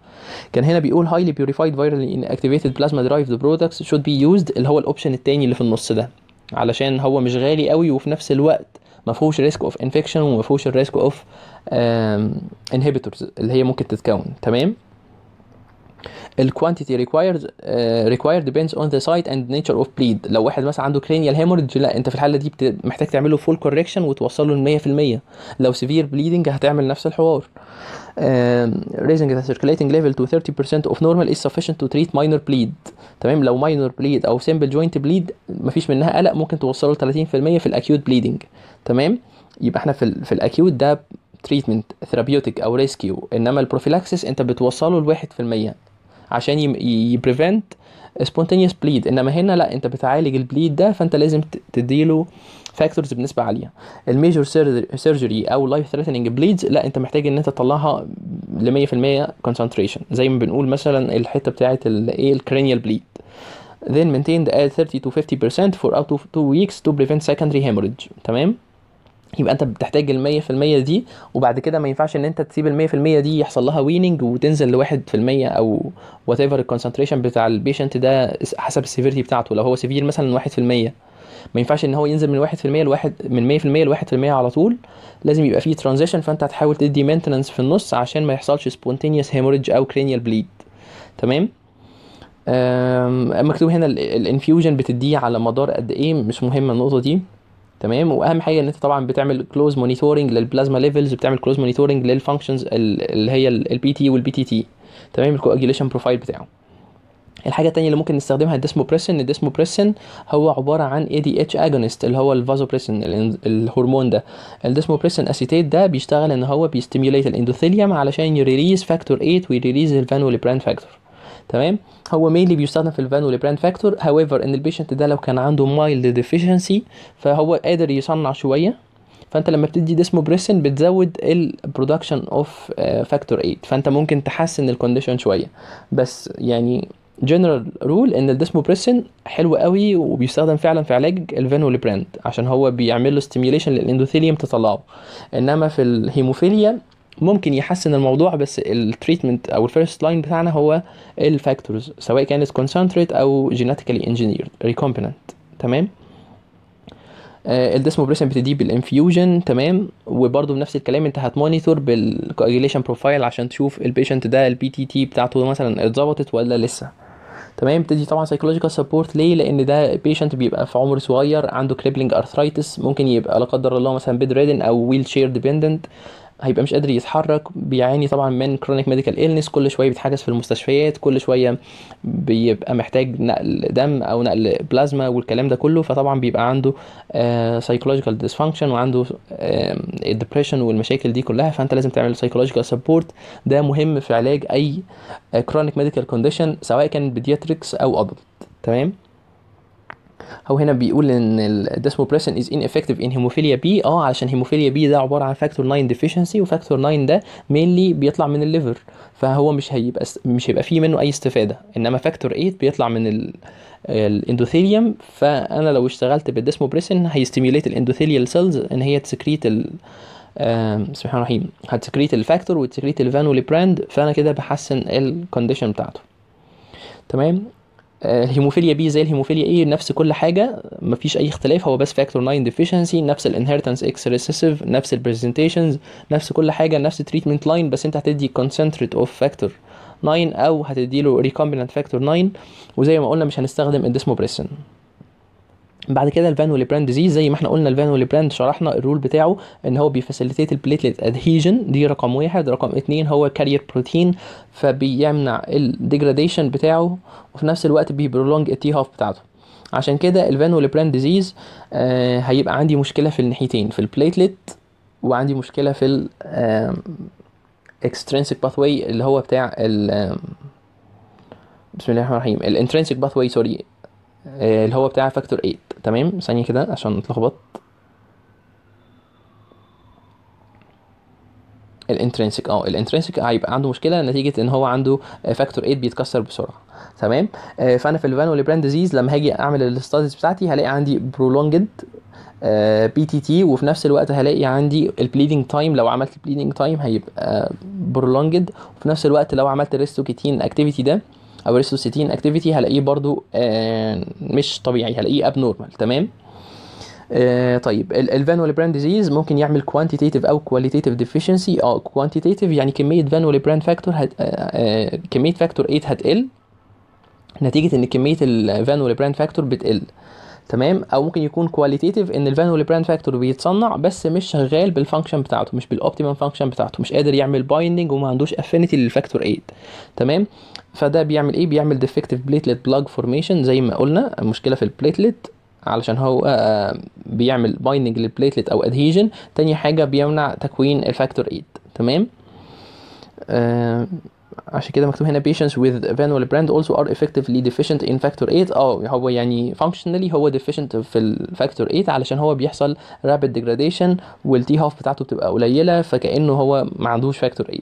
Speaker 1: كان هنا بيقول highly purified virally inactivated plasma derived products should be used اللي هو الاوبشن الثاني اللي في النص ده علشان هو مش غالي قوي وفي نفس الوقت ما فيهوش ريسك اوف انفكشن وما فيهوش الريسك اوف انهبيتورز اللي هي ممكن تتكون تمام الكوانتيتي ريكوايرد ريكوايرد ديبيندز اون ذا سايت اند نيتشر اوف بليد لو واحد مثلا عنده كرينيال هيمورج لا انت في الحاله دي بت... محتاج تعمله فول كوركشن وتوصله ل 100% لو سيفير بليدنج هتعمل نفس الحوار ريزنج ذا سيركليتنج ليفل تو 30% اوف نورمال از سفيشنت تو تريت ماينور بليد تمام لو ماينور بليد او سمبل جوينت بليد مفيش منها قلق ممكن توصله ل 30% في الاكيوت بليدنج تمام يبقى احنا في الـ في الاكيوت ده تريتمنت ثيرابيوتيك او ريسكيو انما البروفيلاكسس انت بتوصله ل 1% عشان يبريفنت سبونتينيوس بليد انما هنا لا انت بتعالج البليد ده فانت لازم تديله فاكتورز بنسبه عاليه الميجور سيرجري او لايف ثريتنينج بليدز لا انت محتاج ان انت تطلعها ل 100% كونسنتريشن زي ما بنقول مثلا الحته بتاعه الايه الكرينيال بليد then maintain the 30 to 50% for out of 2 weeks to prevent secondary hemorrhage تمام يبقى انت بتحتاج ال 100% دي وبعد كده ما ينفعش ان انت تسيب ال 100% دي يحصل لها ويننج وتنزل ل 1% او وات ايفر الكونسنتريشن بتاع البيشنت ده حسب السيفيرتي بتاعته لو هو سيفير مثلا 1% ما ينفعش ان هو ينزل من 1% لواحد من 100% ل 1% على طول لازم يبقى فيه ترانزيشن فانت هتحاول تدي مينتننس في النص عشان ما يحصلش سبونتينيوس هيموريدج او كرينيال بليد تمام مكتوب هنا الانفيوجن بتديه على مدار قد ايه مش مهمه النقطه دي تمام واهم حاجه ان انت طبعا بتعمل كلوز مونيتورنج للبلازما ليفلز بتعمل كلوز مونيتورنج للفانكشنز اللي هي البي تي والبي تي تي تمام الكواجيليشن بروفايل بتاعه الحاجه الثانيه اللي ممكن نستخدمها الديسموبريسن الديسموبريسن هو عباره عن اي دي اتش اجونست اللي هو الفازوبريسن الهرمون ده الديسموبريسن اسيتيت ده بيشتغل ان هو بيستيميوليت الاندوثيليوم علشان يريليز فاكتور 8 ويريليز الفانولي براند فاكتور تمام هو مينلي بيستخدم في الفان والبراند فاكتور هاويفر ان البيشنت ده لو كان عنده مايلد ديفيشنسي فهو قادر يصنع شويه فانت لما بتدي ديسموبريسن بتزود البرودكشن اوف فاكتور 8 فانت ممكن تحسن الكونديشن شويه بس يعني جنرال رول ان الديسموبريسن حلو قوي وبيستخدم فعلا في علاج الفان والبراند عشان هو بيعمل له ستيميوليشن للاندوثيليوم تطلعه انما في الهيموفيليا ممكن يحسن الموضوع بس التريتمنت او الفيرست لاين بتاعنا هو الفاكتورز سواء كانت كونسنتريت او جيناتيكالي انجينيرد ريكومبيننت تمام آه، الديسموبريسن بتدي بالانفيوجن تمام وبرده بنفس الكلام انت هتمونيتور بالكواجيليشن بروفايل عشان تشوف البيشنت ده البي تي تي بتاعته مثلا اتظبطت ولا لسه تمام بتدي طبعا سايكولوجيكال سبورت ليه لان ده بيشنت بيبقى في عمر صغير عنده كريبلنج ارثرايتس ممكن يبقى لا قدر الله مثلا بيد ريدن او ويل شير ديبندنت هيبقى مش قادر يتحرك بيعاني طبعا من كرونيك ميديكال ايلنس كل شويه بيتحجز في المستشفيات كل شويه بيبقى محتاج نقل دم او نقل بلازما والكلام ده كله فطبعا بيبقى عنده سايكولوجيكال آه، ديسفانكشن وعنده الدبريشن آه، والمشاكل دي كلها فانت لازم تعمل سايكولوجيكال سبورت ده مهم في علاج اي كرونيك ميديكال كونديشن سواء كان بيدياتريكس او ادلت تمام هو هنا بيقول ان الديسموبريسن از ان افكتيف ان هيموفيليا بي اه علشان هيموفيليا بي ده عباره عن فاكتور 9 ديفيشنسي وفاكتور 9 ده مينلي بيطلع من الليفر فهو مش هيبقى مش هيبقى فيه منه اي استفاده انما فاكتور 8 بيطلع من ال... الاندوثيليوم فانا لو اشتغلت بالديسموبريسن هيستيميوليت الاندوثيليال سيلز ان هي تسكريت ال... بسم الله الرحيم هتسكريت الفاكتور وتسكريت الفانولي براند فانا كده بحسن الكونديشن بتاعته تمام آه، الهيموفيليا بي زي الهيموفيليا اي نفس كل حاجه مفيش اي اختلاف هو بس فاكتور 9 ديفيشنسي نفس الانهيرتنس اكس ريسيسيف نفس البرزنتيشنز نفس كل حاجه نفس التريتمنت لاين بس انت هتدي كونسنتريت اوف فاكتور 9 او هتدي له ريكومبيننت فاكتور 9 وزي ما قلنا مش هنستخدم الديسموبريسن بعد كده الفانولي براند ديزيز زي ما احنا قلنا الفانولي براند شرحنا الرول بتاعه ان هو بيفاسيليتيت البليتليت ادهيجن دي رقم واحد رقم اتنين هو كارير بروتين فبيمنع الديجراديشن بتاعه وفي نفس الوقت بيبرولونج التي هاف بتاعته عشان كده الفانولي براند ديزيز آه هيبقى عندي مشكله في الناحيتين في البليتليت وعندي مشكله في الاكسترنسك واي اللي هو بتاع بسم الله الرحمن الرحيم الانترنسك واي سوري آه، اللي هو بتاع فاكتور 8 تمام ثانيه كده عشان اتلخبط الانترنسك اه الانترنسك آه، هيبقى عنده مشكله نتيجه ان هو عنده فاكتور آه، 8 بيتكسر بسرعه تمام فانا في الفانولي براند ديزيز لما هاجي اعمل الاستاديز بتاعتي هلاقي عندي برولونجد بي تي تي وفي نفس الوقت هلاقي عندي البليدنج تايم لو عملت البليدنج تايم هيبقى برولونجد وفي نفس الوقت لو عملت الريستوكيتين اكتيفيتي ده او الريسوسيتين اكتيفيتي هلاقيه برضو آه، مش طبيعي هلاقيه اب نورمال تمام آه طيب الفان براند ديزيز ممكن يعمل كوانتيتيف او كواليتيف ديفيشنسي او كوانتيتيف يعني كميه فان براند فاكتور هت... آه, آه، كميه فاكتور 8 هتقل نتيجه ان كميه الفان براند فاكتور بتقل تمام او ممكن يكون كواليتيتيف ان الفانولي براند فاكتور بيتصنع بس مش شغال بالفانكشن بتاعته مش بالاوبتيمم فانكشن بتاعته مش قادر يعمل بايندنج وما عندوش افينيتي للفاكتور 8 تمام فده بيعمل ايه بيعمل ديفكتيف بليتلت بلاج فورميشن زي ما قلنا المشكله في البليتلت علشان هو آه، بيعمل بايندنج للبليتلت او ادهيجن تاني حاجه بيمنع تكوين الفاكتور 8 تمام آه عشان كده مكتوب هنا patients with brand also are effectively deficient in factor 8 اه هو يعني functionally هو deficient في الفاكتور 8 علشان هو بيحصل rapid degradation والتي هاف بتاعته بتبقى قليله فكانه هو ما عندوش فاكتور 8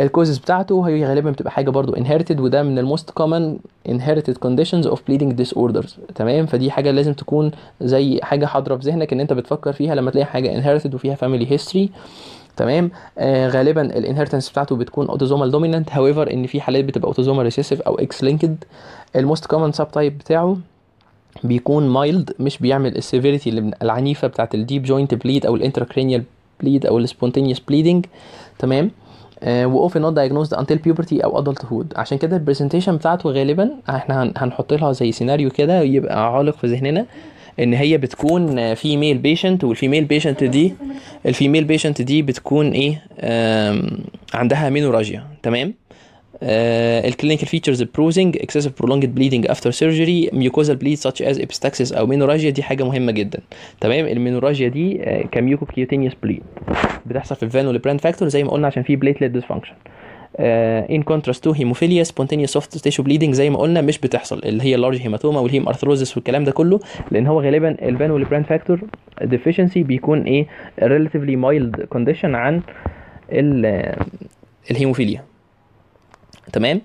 Speaker 1: الكوزز بتاعته هي غالبا بتبقى حاجه برضو inherited وده من الموست كومن inherited conditions of bleeding disorders تمام فدي حاجه لازم تكون زي حاجه حاضره في ذهنك ان انت بتفكر فيها لما تلاقي حاجه inherited وفيها family history تمام آه غالبا الانهرتنس بتاعته بتكون اوتوزومال دومينانت هاويفر ان في حالات بتبقى اوتوزومال ريسيسيف او اكس لينكد الموست كومن سب تايب بتاعه بيكون مايلد مش بيعمل السيفيريتي العنيفه بتاعت الديب جوينت بليد او الانتركرينيال بليد او السبونتينيوس بليدنج تمام و واوفن نوت دايجنوزد انتل بيوبرتي او ادلت هود عشان كده البرزنتيشن بتاعته غالبا احنا هنحط لها زي سيناريو كده يبقى عالق في ذهننا ان هي بتكون في ميل بيشنت والفيميل بيشنت دي الفيميل بيشنت دي بتكون ايه عندها مينوراجيا تمام الكلينيكال فيتشرز بروزنج اكسسيف برولونجد بليدنج افتر سيرجري ميوكوزال بليد ساتش از ابستاكسس او مينوراجيا دي حاجه مهمه جدا تمام المينوراجيا دي آه، كميوكوكيوتينيوس بليد بتحصل في الفانو لبراند فاكتور زي ما قلنا عشان في بليتلت ديس ديسفانكشن ان كونتراست تو هيموفيليا سبونتينيوس سوفت تيشو بليدنج زي ما قلنا مش بتحصل اللي هي اللارج هيماتوما والهيم ارثروزس والكلام ده كله لان هو غالبا الفانو براند فاكتور ديفيشنسي بيكون ايه ريليتيفلي مايلد كونديشن عن الهيموفيليا آه، تمام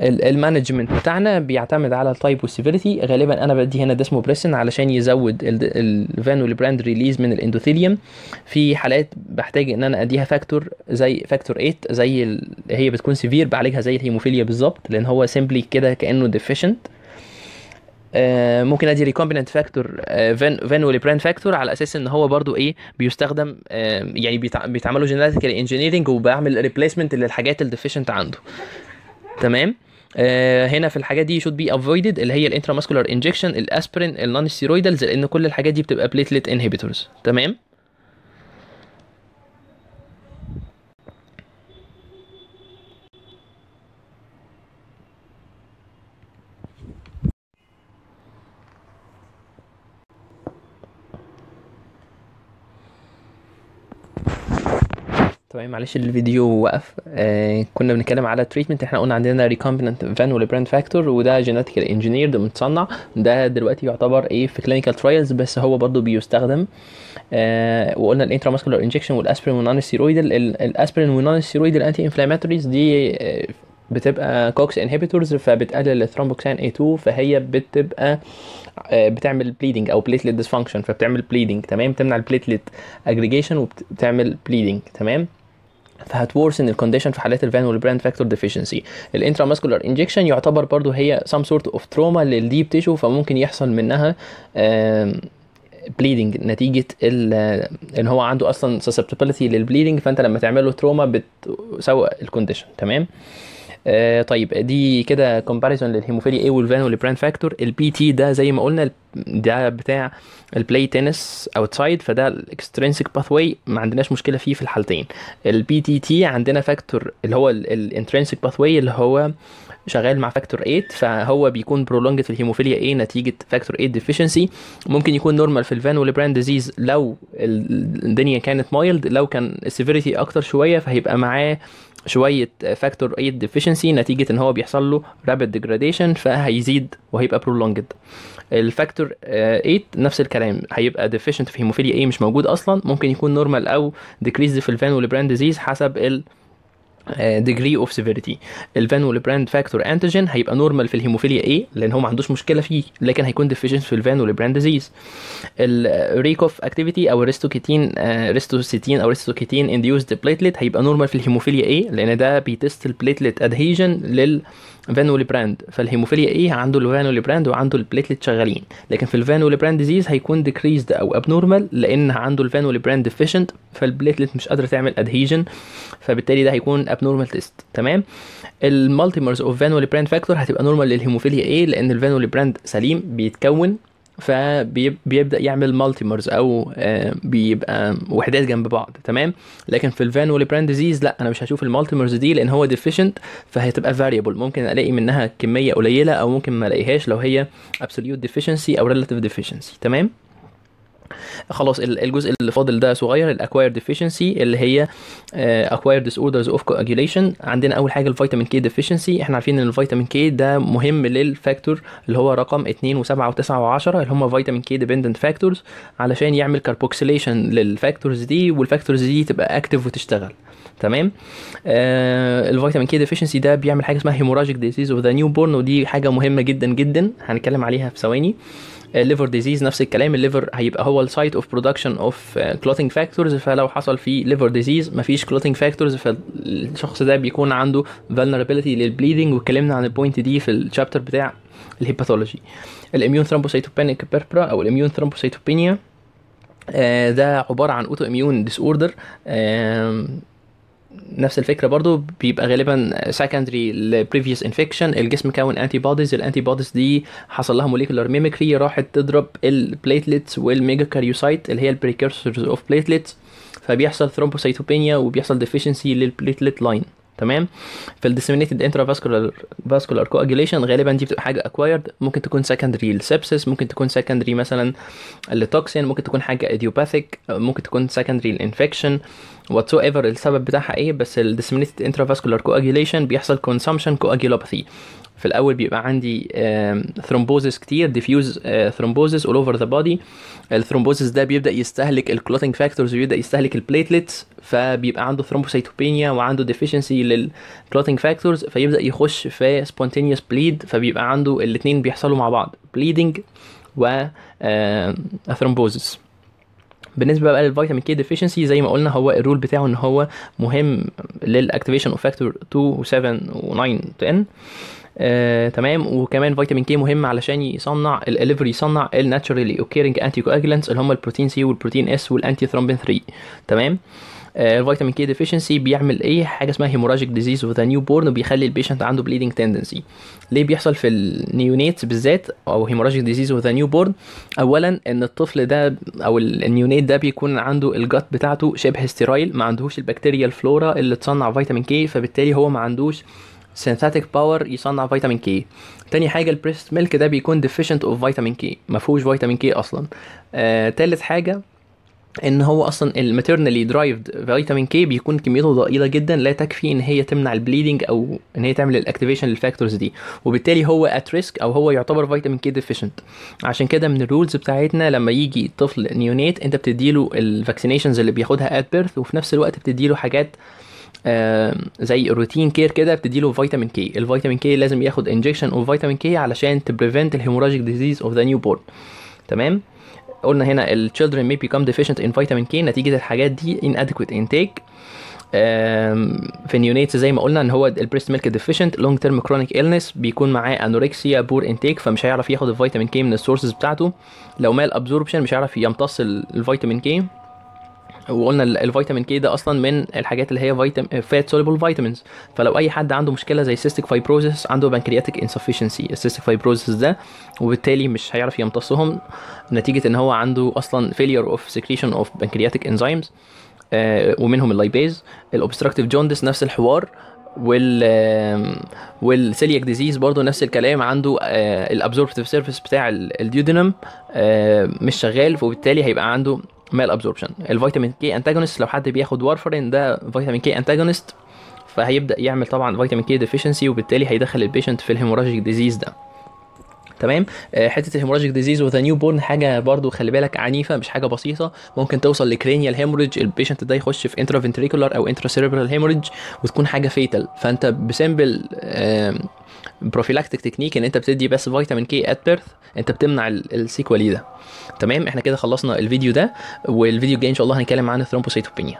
Speaker 1: المانجمنت بتاعنا بيعتمد على التايب والسيفيريتي غالبا انا بدي هنا بريسن علشان يزود الفانو براند ريليز من الاندوثيليوم في حالات بحتاج ان انا اديها فاكتور زي فاكتور 8 زي ال... هي بتكون سيفير بعالجها زي الهيموفيليا بالظبط لان هو سيمبلي كده كانه ديفيشنت آه ممكن ادي ريكومبيننت فاكتور فان فان فاكتور على اساس ان هو برضو ايه بيستخدم آه يعني بيتعملوا جينيتيكال انجينيرنج وبعمل ريبليسمنت للحاجات الديفيشنت عنده تمام آه هنا في الحاجات دي should be avoided اللي هي الانترا ماسكولار انجكشن الاسبرين النون ستيرويدلز لان كل الحاجات دي بتبقى بليتلت انهبيتورز تمام طبعا معلش الفيديو وقف آه كنا بنتكلم على تريتمنت احنا قلنا عندنا ريكومبيننت فان والبراند فاكتور وده جينيتيكال انجينير ده متصنع ده دلوقتي يعتبر ايه في كلينيكال ترايلز بس هو برضه بيستخدم آه وقلنا الانترا ماسكولار انجكشن والاسبرين والنون ستيرويدال الاسبرين والنون ستيرويدال انتي انفلاماتوريز دي آه، بتبقى كوكس انهبيتورز فبتقلل الثرومبوكسان اي 2 فهي بتبقى آه، بتعمل بليدنج او بليتلت ديسفانكشن فبتعمل بليدنج تمام تمنع البليتليت اجريجيشن وبتعمل بليدنج تمام فهتورسن الكونديشن في حالات الفان والبراند فاكتور ديفيشنسي الانترا ماسكولار انجكشن يعتبر برضو هي سام سورت اوف تروما للديب تيشو فممكن يحصل منها بليدنج نتيجه ان هو عنده اصلا susceptibility للبليدنج فانت لما تعمل له تروما بتسوء الكونديشن تمام آه، طيب دي كده كومباريزون للهيموفيليا اي والفان والبران فاكتور البي تي ده زي ما قلنا ده بتاع البلاي تنس اوتسايد فده الاكسترنسك باث واي ما عندناش مشكله فيه في الحالتين البي تي تي عندنا فاكتور اللي هو الانترنسك باث واي اللي هو شغال مع فاكتور 8 فهو بيكون برولونج في الهيموفيليا ايه نتيجه فاكتور 8 ديفيشنسي ممكن يكون نورمال في الفان والبراند ديزيز لو الدنيا كانت مايلد لو كان السيفيريتي اكتر شويه فهيبقى معاه شويه فاكتور 8 ديفيشنسي نتيجه ان هو بيحصل له رابيد ديجراديشن فهيزيد وهيبقى برولونجد الفاكتور 8 نفس الكلام هيبقى ديفيشنت في هيموفيليا اي مش موجود اصلا ممكن يكون نورمال او ديكريز في الفان والبراند ديزيز حسب ال ديجري اوف سيفيريتي الفان والبراند فاكتور انتيجين هيبقى نورمال في الهيموفيليا ايه لان هو ما عندوش مشكله فيه لكن هيكون ديفيشنت في الفان والبراند ديزيز الريك اوف اكتيفيتي او الريستوكيتين آه، ريستوسيتين او ريستوكيتين انديوسد بليتليت هيبقى نورمال في الهيموفيليا ايه لان ده بيتست البليتليت ادهيجن لل فانولي براند فالهيموفيليا ايه عنده الفانولي براند وعنده البليتلت شغالين لكن في الفانولي براند ديزيز هيكون ديكريزد او ابنورمال لان عنده الفانولي براند ديفيشنت فالبليتلت مش قادره تعمل ادهيجن فبالتالي ده هيكون الابنورمال تيست تمام المالتيمرز اوف فانولي براند فاكتور هتبقى نورمال للهيموفيليا ايه لان الفانولي براند سليم بيتكون فبيبدا يعمل مالتيمرز او آه، بيبقى وحدات جنب بعض تمام لكن في الفان براند ديزيز لا انا مش هشوف المالتيمرز دي لان هو ديفيشنت فهتبقى فاريبل ممكن الاقي منها كميه قليله او ممكن ما الاقيهاش لو هي ابسوليوت ديفيشنسي او ريلاتيف ديفيشنسي تمام خلاص الجزء اللي فاضل ده صغير الاكوايرد ديفيشنسي اللي هي اكوايرد ديس اوردرز اوف كواجيليشن عندنا اول حاجه الفيتامين كي ديفيشنسي احنا عارفين ان الفيتامين كي ده مهم للفاكتور اللي هو رقم 2 و7 و9 و10 اللي هم فيتامين كي ديبندنت فاكتورز علشان يعمل كاربوكسيليشن للفاكتورز دي والفاكتورز دي تبقى اكتف وتشتغل تمام آه الفيتامين كي ديفيشنسي ده بيعمل حاجه اسمها هيموراجيك ديزيز اوف ذا نيو بورن ودي حاجه مهمه جدا جدا هنتكلم عليها في ثواني آه الليفر ديزيز نفس الكلام الليفر هيبقى هو السايت اوف برودكشن اوف كلوتنج فاكتورز فلو حصل فيه ليفر ديزيز مفيش كلوتنج فاكتورز فالشخص ده بيكون عنده فالنربيلتي للبليدنج واتكلمنا عن البوينت دي في الشابتر بتاع الهيباثولوجي الاميون ثرومبوسيتوبينيك بيربرا او الاميون آه، ثرومبوسيتوبينيا ده عباره عن اوتو اميون ديس اوردر نفس الفكره برضو بيبقى غالبا سكندري لبريفيوس انفكشن الجسم كون انتي بوديز الانتي بوديز دي حصل لها موليكولار ميميكري راحت تضرب البليتلتس والميجا كاريوسايت اللي هي البريكيرسورز اوف بليتلتس فبيحصل ثرومبوسيتوبينيا وبيحصل ديفيشنسي للبليتلت لاين تمام في الديسيمينيتد انترا فاسكولار فاسكولار كواجيليشن غالبا دي بتبقى حاجه اكوايرد ممكن تكون سكندري لسبسس ممكن تكون سكندري مثلا لتوكسين ممكن تكون حاجه ايديوباثيك ممكن تكون سكندري لانفكشن سو ايفر السبب بتاعها ايه بس الديسيمينيتد انترا فاسكولار كواجيليشن بيحصل كونسامشن كواجيلوباثي في الاول بيبقى عندي ثرومبوزس كتير ديفيوز ثرومبوزس اول اوفر ذا بودي الثرومبوزس ده بيبدا يستهلك الكلوتنج فاكتورز ويبدا يستهلك البليتلتس فبيبقى عنده ثرومبوسيتوبينيا وعنده ديفيشنسي للكلوتنج فاكتورز فيبدا يخش في سبونتينيوس بليد فبيبقى عنده الاثنين بيحصلوا مع بعض بليدنج و ثرومبوزس بالنسبه بقى للفيتامين كي ديفيشنسي زي ما قلنا هو الرول بتاعه ان هو مهم للاكتيفيشن اوف فاكتور 2 و7 و9 و10 آه، تمام وكمان فيتامين كي مهم علشان يصنع الاليفر يصنع الناتشورالي اوكيرنج انتي كواجلانتس اللي هم البروتين سي والبروتين اس والانتي ثرومبين 3 تمام الفيتامين كي ديفيشنسي بيعمل ايه حاجه اسمها هيموراجيك ديزيز وذا نيو بورن وبيخلي البيشنت عنده بليدنج تندنسي ليه بيحصل في النيونيت بالذات او هيموراجيك ديزيز وذا نيو بورن اولا ان الطفل ده او النيونيت ده بيكون عنده الجات بتاعته شبه ستيرايل ما عندهوش البكتيريا الفلورا اللي تصنع فيتامين كي فبالتالي هو ما عندوش سينثاتيك باور يصنع فيتامين كي تاني حاجه البريست ميلك ده بيكون ديفيشنت اوف فيتامين كي ما فيهوش فيتامين كي اصلا آه تالت حاجه ان هو اصلا الماتيرنالي درايفد فيتامين كي بيكون كميته ضئيله جدا لا تكفي ان هي تمنع البليدنج او ان هي تعمل الاكتيفيشن للفاكتورز دي وبالتالي هو ات ريسك او هو يعتبر فيتامين كي ديفيشنت عشان كده من الرولز بتاعتنا لما يجي طفل نيونيت انت بتديله الفاكسينيشنز اللي بياخدها ات بيرث وفي نفس الوقت بتديله حاجات آه آه، زي روتين كير كده بتديله فيتامين كي الفيتامين كي لازم ياخد انجكشن اوف فيتامين كي علشان تبريفنت الهيموراجيك ديزيز اوف ذا نيو بورن تمام قلنا هنا ال children may become deficient in vitamin K نتيجة الحاجات دي inadequate intake في النيونيتس زي ما قلنا ان هو البريست ميلك deficient long term chronic illness بيكون معاه anorexia poor intake فمش هيعرف ياخد الفيتامين كي من السورسز بتاعته لو مال absorption مش هيعرف يمتص الفيتامين كي وقلنا الفيتامين كي ده اصلا من الحاجات اللي هي فيتامين فات سوليبل فيتامينز فلو اي حد عنده مشكله زي سيستيك فايبروزس عنده بانكرياتيك انسفيشنسي السيستيك فايبروزس ده وبالتالي مش هيعرف يمتصهم نتيجه ان هو عنده اصلا فيلير اوف سكريشن اوف بانكرياتيك انزيمز ومنهم اللايبيز الاوبستراكتيف جوندس نفس الحوار وال والسيلياك ديزيز برضه نفس الكلام عنده آه، الابزوربتيف سيرفيس بتاع الديودينم آه، مش شغال وبالتالي هيبقى عنده مال ابزوربشن الفيتامين كي انتاجونست لو حد بياخد وارفرين ده فيتامين كي انتاجونست فهيبدا يعمل طبعا فيتامين كي ديفيشنسي وبالتالي هيدخل البيشنت في الهيموراجيك ديزيز ده تمام آه، حته الهيموراجيك ديزيز وذا نيو بورن حاجه برضو خلي بالك عنيفه مش حاجه بسيطه ممكن توصل لكرينيال هيموريج البيشنت ده يخش في انترا فينتريكولار او انترا سيريبرال هيموريج وتكون حاجه فيتال فانت بسامبل بروفيلاكتيك تكنيك ان انت بتدي بس فيتامين كي ات بيرث انت بتمنع السيكوالي ده تمام احنا كده خلصنا الفيديو ده والفيديو الجاي ان شاء الله هنتكلم عن الثرومبوسيتوبينيا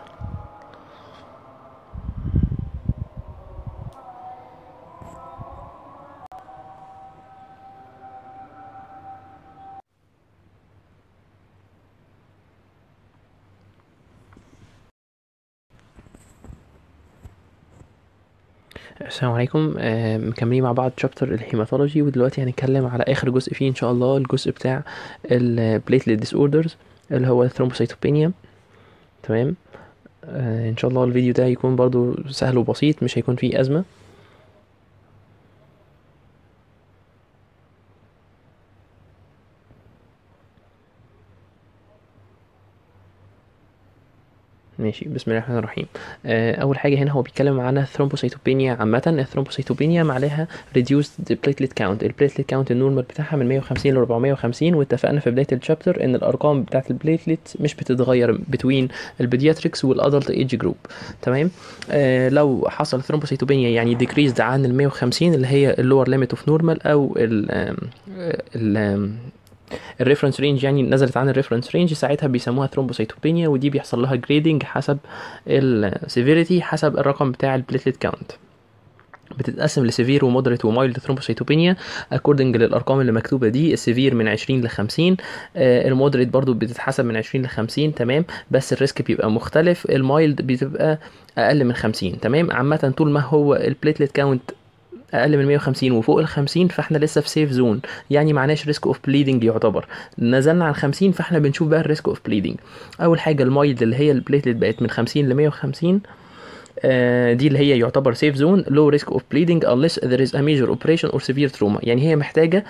Speaker 1: السلام عليكم آه، مكملين مع بعض شابتر الهيماتولوجي ودلوقتي هنتكلم على اخر جزء فيه ان شاء الله الجزء بتاع البليتلت ديس اوردرز اللي هو الثرومبوسيتوبينيا تمام آه، ان شاء الله الفيديو ده هيكون برضو سهل وبسيط مش هيكون فيه ازمه ماشي بسم الله الرحمن الرحيم آه، اول حاجه هنا هو بيتكلم عن الثرومبوسيتوبينيا عامه الثرومبوسيتوبينيا معناها ريديوسد بليتليت كاونت البليتليت كاونت النورمال بتاعها من 150 ل 450 واتفقنا في بدايه الشابتر ان الارقام بتاعه البليتليت مش بتتغير بتوين البيدياتريكس والادلت ايج جروب تمام آه، لو حصل ثرومبوسيتوبينيا يعني ديكريزد عن ال 150 اللي هي اللور ليميت اوف نورمال او ال الريفرنس رينج يعني نزلت عن الريفرنس رينج ساعتها بيسموها ثرومبوسيتوبينيا ودي بيحصل لها جريدنج حسب السيفيريتي حسب الرقم بتاع البليتليت كاونت بتتقسم لسيفير ومودريت ومايلد ثرومبوسيتوبينيا اكوردنج للارقام اللي مكتوبه دي السيفير من 20 ل 50 آه، المودريت برضو بتتحسب من 20 ل 50 تمام بس الريسك بيبقى مختلف المايلد بتبقى اقل من 50 تمام عامه طول ما هو البليتليت كاونت اقل من 150 وفوق ال 50 فاحنا لسه في سيف زون يعني معناش ريسك اوف بليدنج يعتبر نزلنا عن 50 فاحنا بنشوف بقى الريسك اوف بليدنج اول حاجه المايلد اللي هي البليتلت بقت من 50 ل 150 آه، دي اللي هي يعتبر سيف زون لو ريسك اوف بليدنج unless there is a major operation or severe trauma يعني هي محتاجه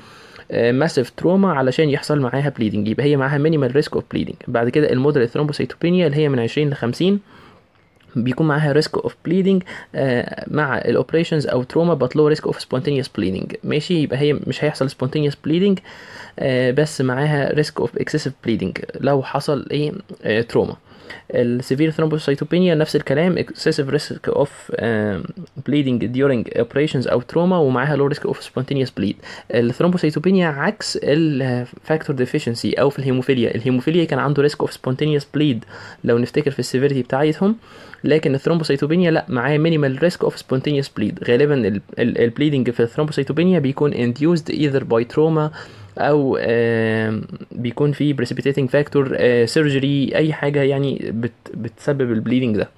Speaker 1: ماسيف آه، تروما علشان يحصل معاها بليدنج يبقى هي معاها مينيمال ريسك اوف بليدنج بعد كده المودريت ثرومبوسيتوبينيا اللي هي من 20 ل 50 بيكون معاها ريسك اوف بليدنج مع الاوبريشنز او تروما بات لو ريسك اوف سبونتينيوس بليدنج ماشي يبقى هي مش هيحصل سبونتينيوس بليدنج آه، بس معاها ريسك اوف اكسسيف بليدنج لو حصل ايه تروما السيفير ثرومبوسايتوبينيا نفس الكلام اكسسيف ريسك اوف بليدنج ديورنج اوبريشنز او تروما ومعاها لو ريسك اوف سبونتينيوس بليد الثرومبوسايتوبينيا عكس الفاكتور ديفيشنسي او في الهيموفيليا الهيموفيليا كان عنده ريسك اوف سبونتينيوس بليد لو نفتكر في السيفيرتي بتاعتهم لكن الثرومبوسيتوبينيا لا معاه مينيمال ريسك اوف سبونتينيوس بليد غالبا البليدنج في الثرومبوسيتوبينيا بيكون induced ايذر باي تروما او بيكون في بريسيبيتيتنج فاكتور سيرجري اي حاجه يعني بتسبب البليدنج ده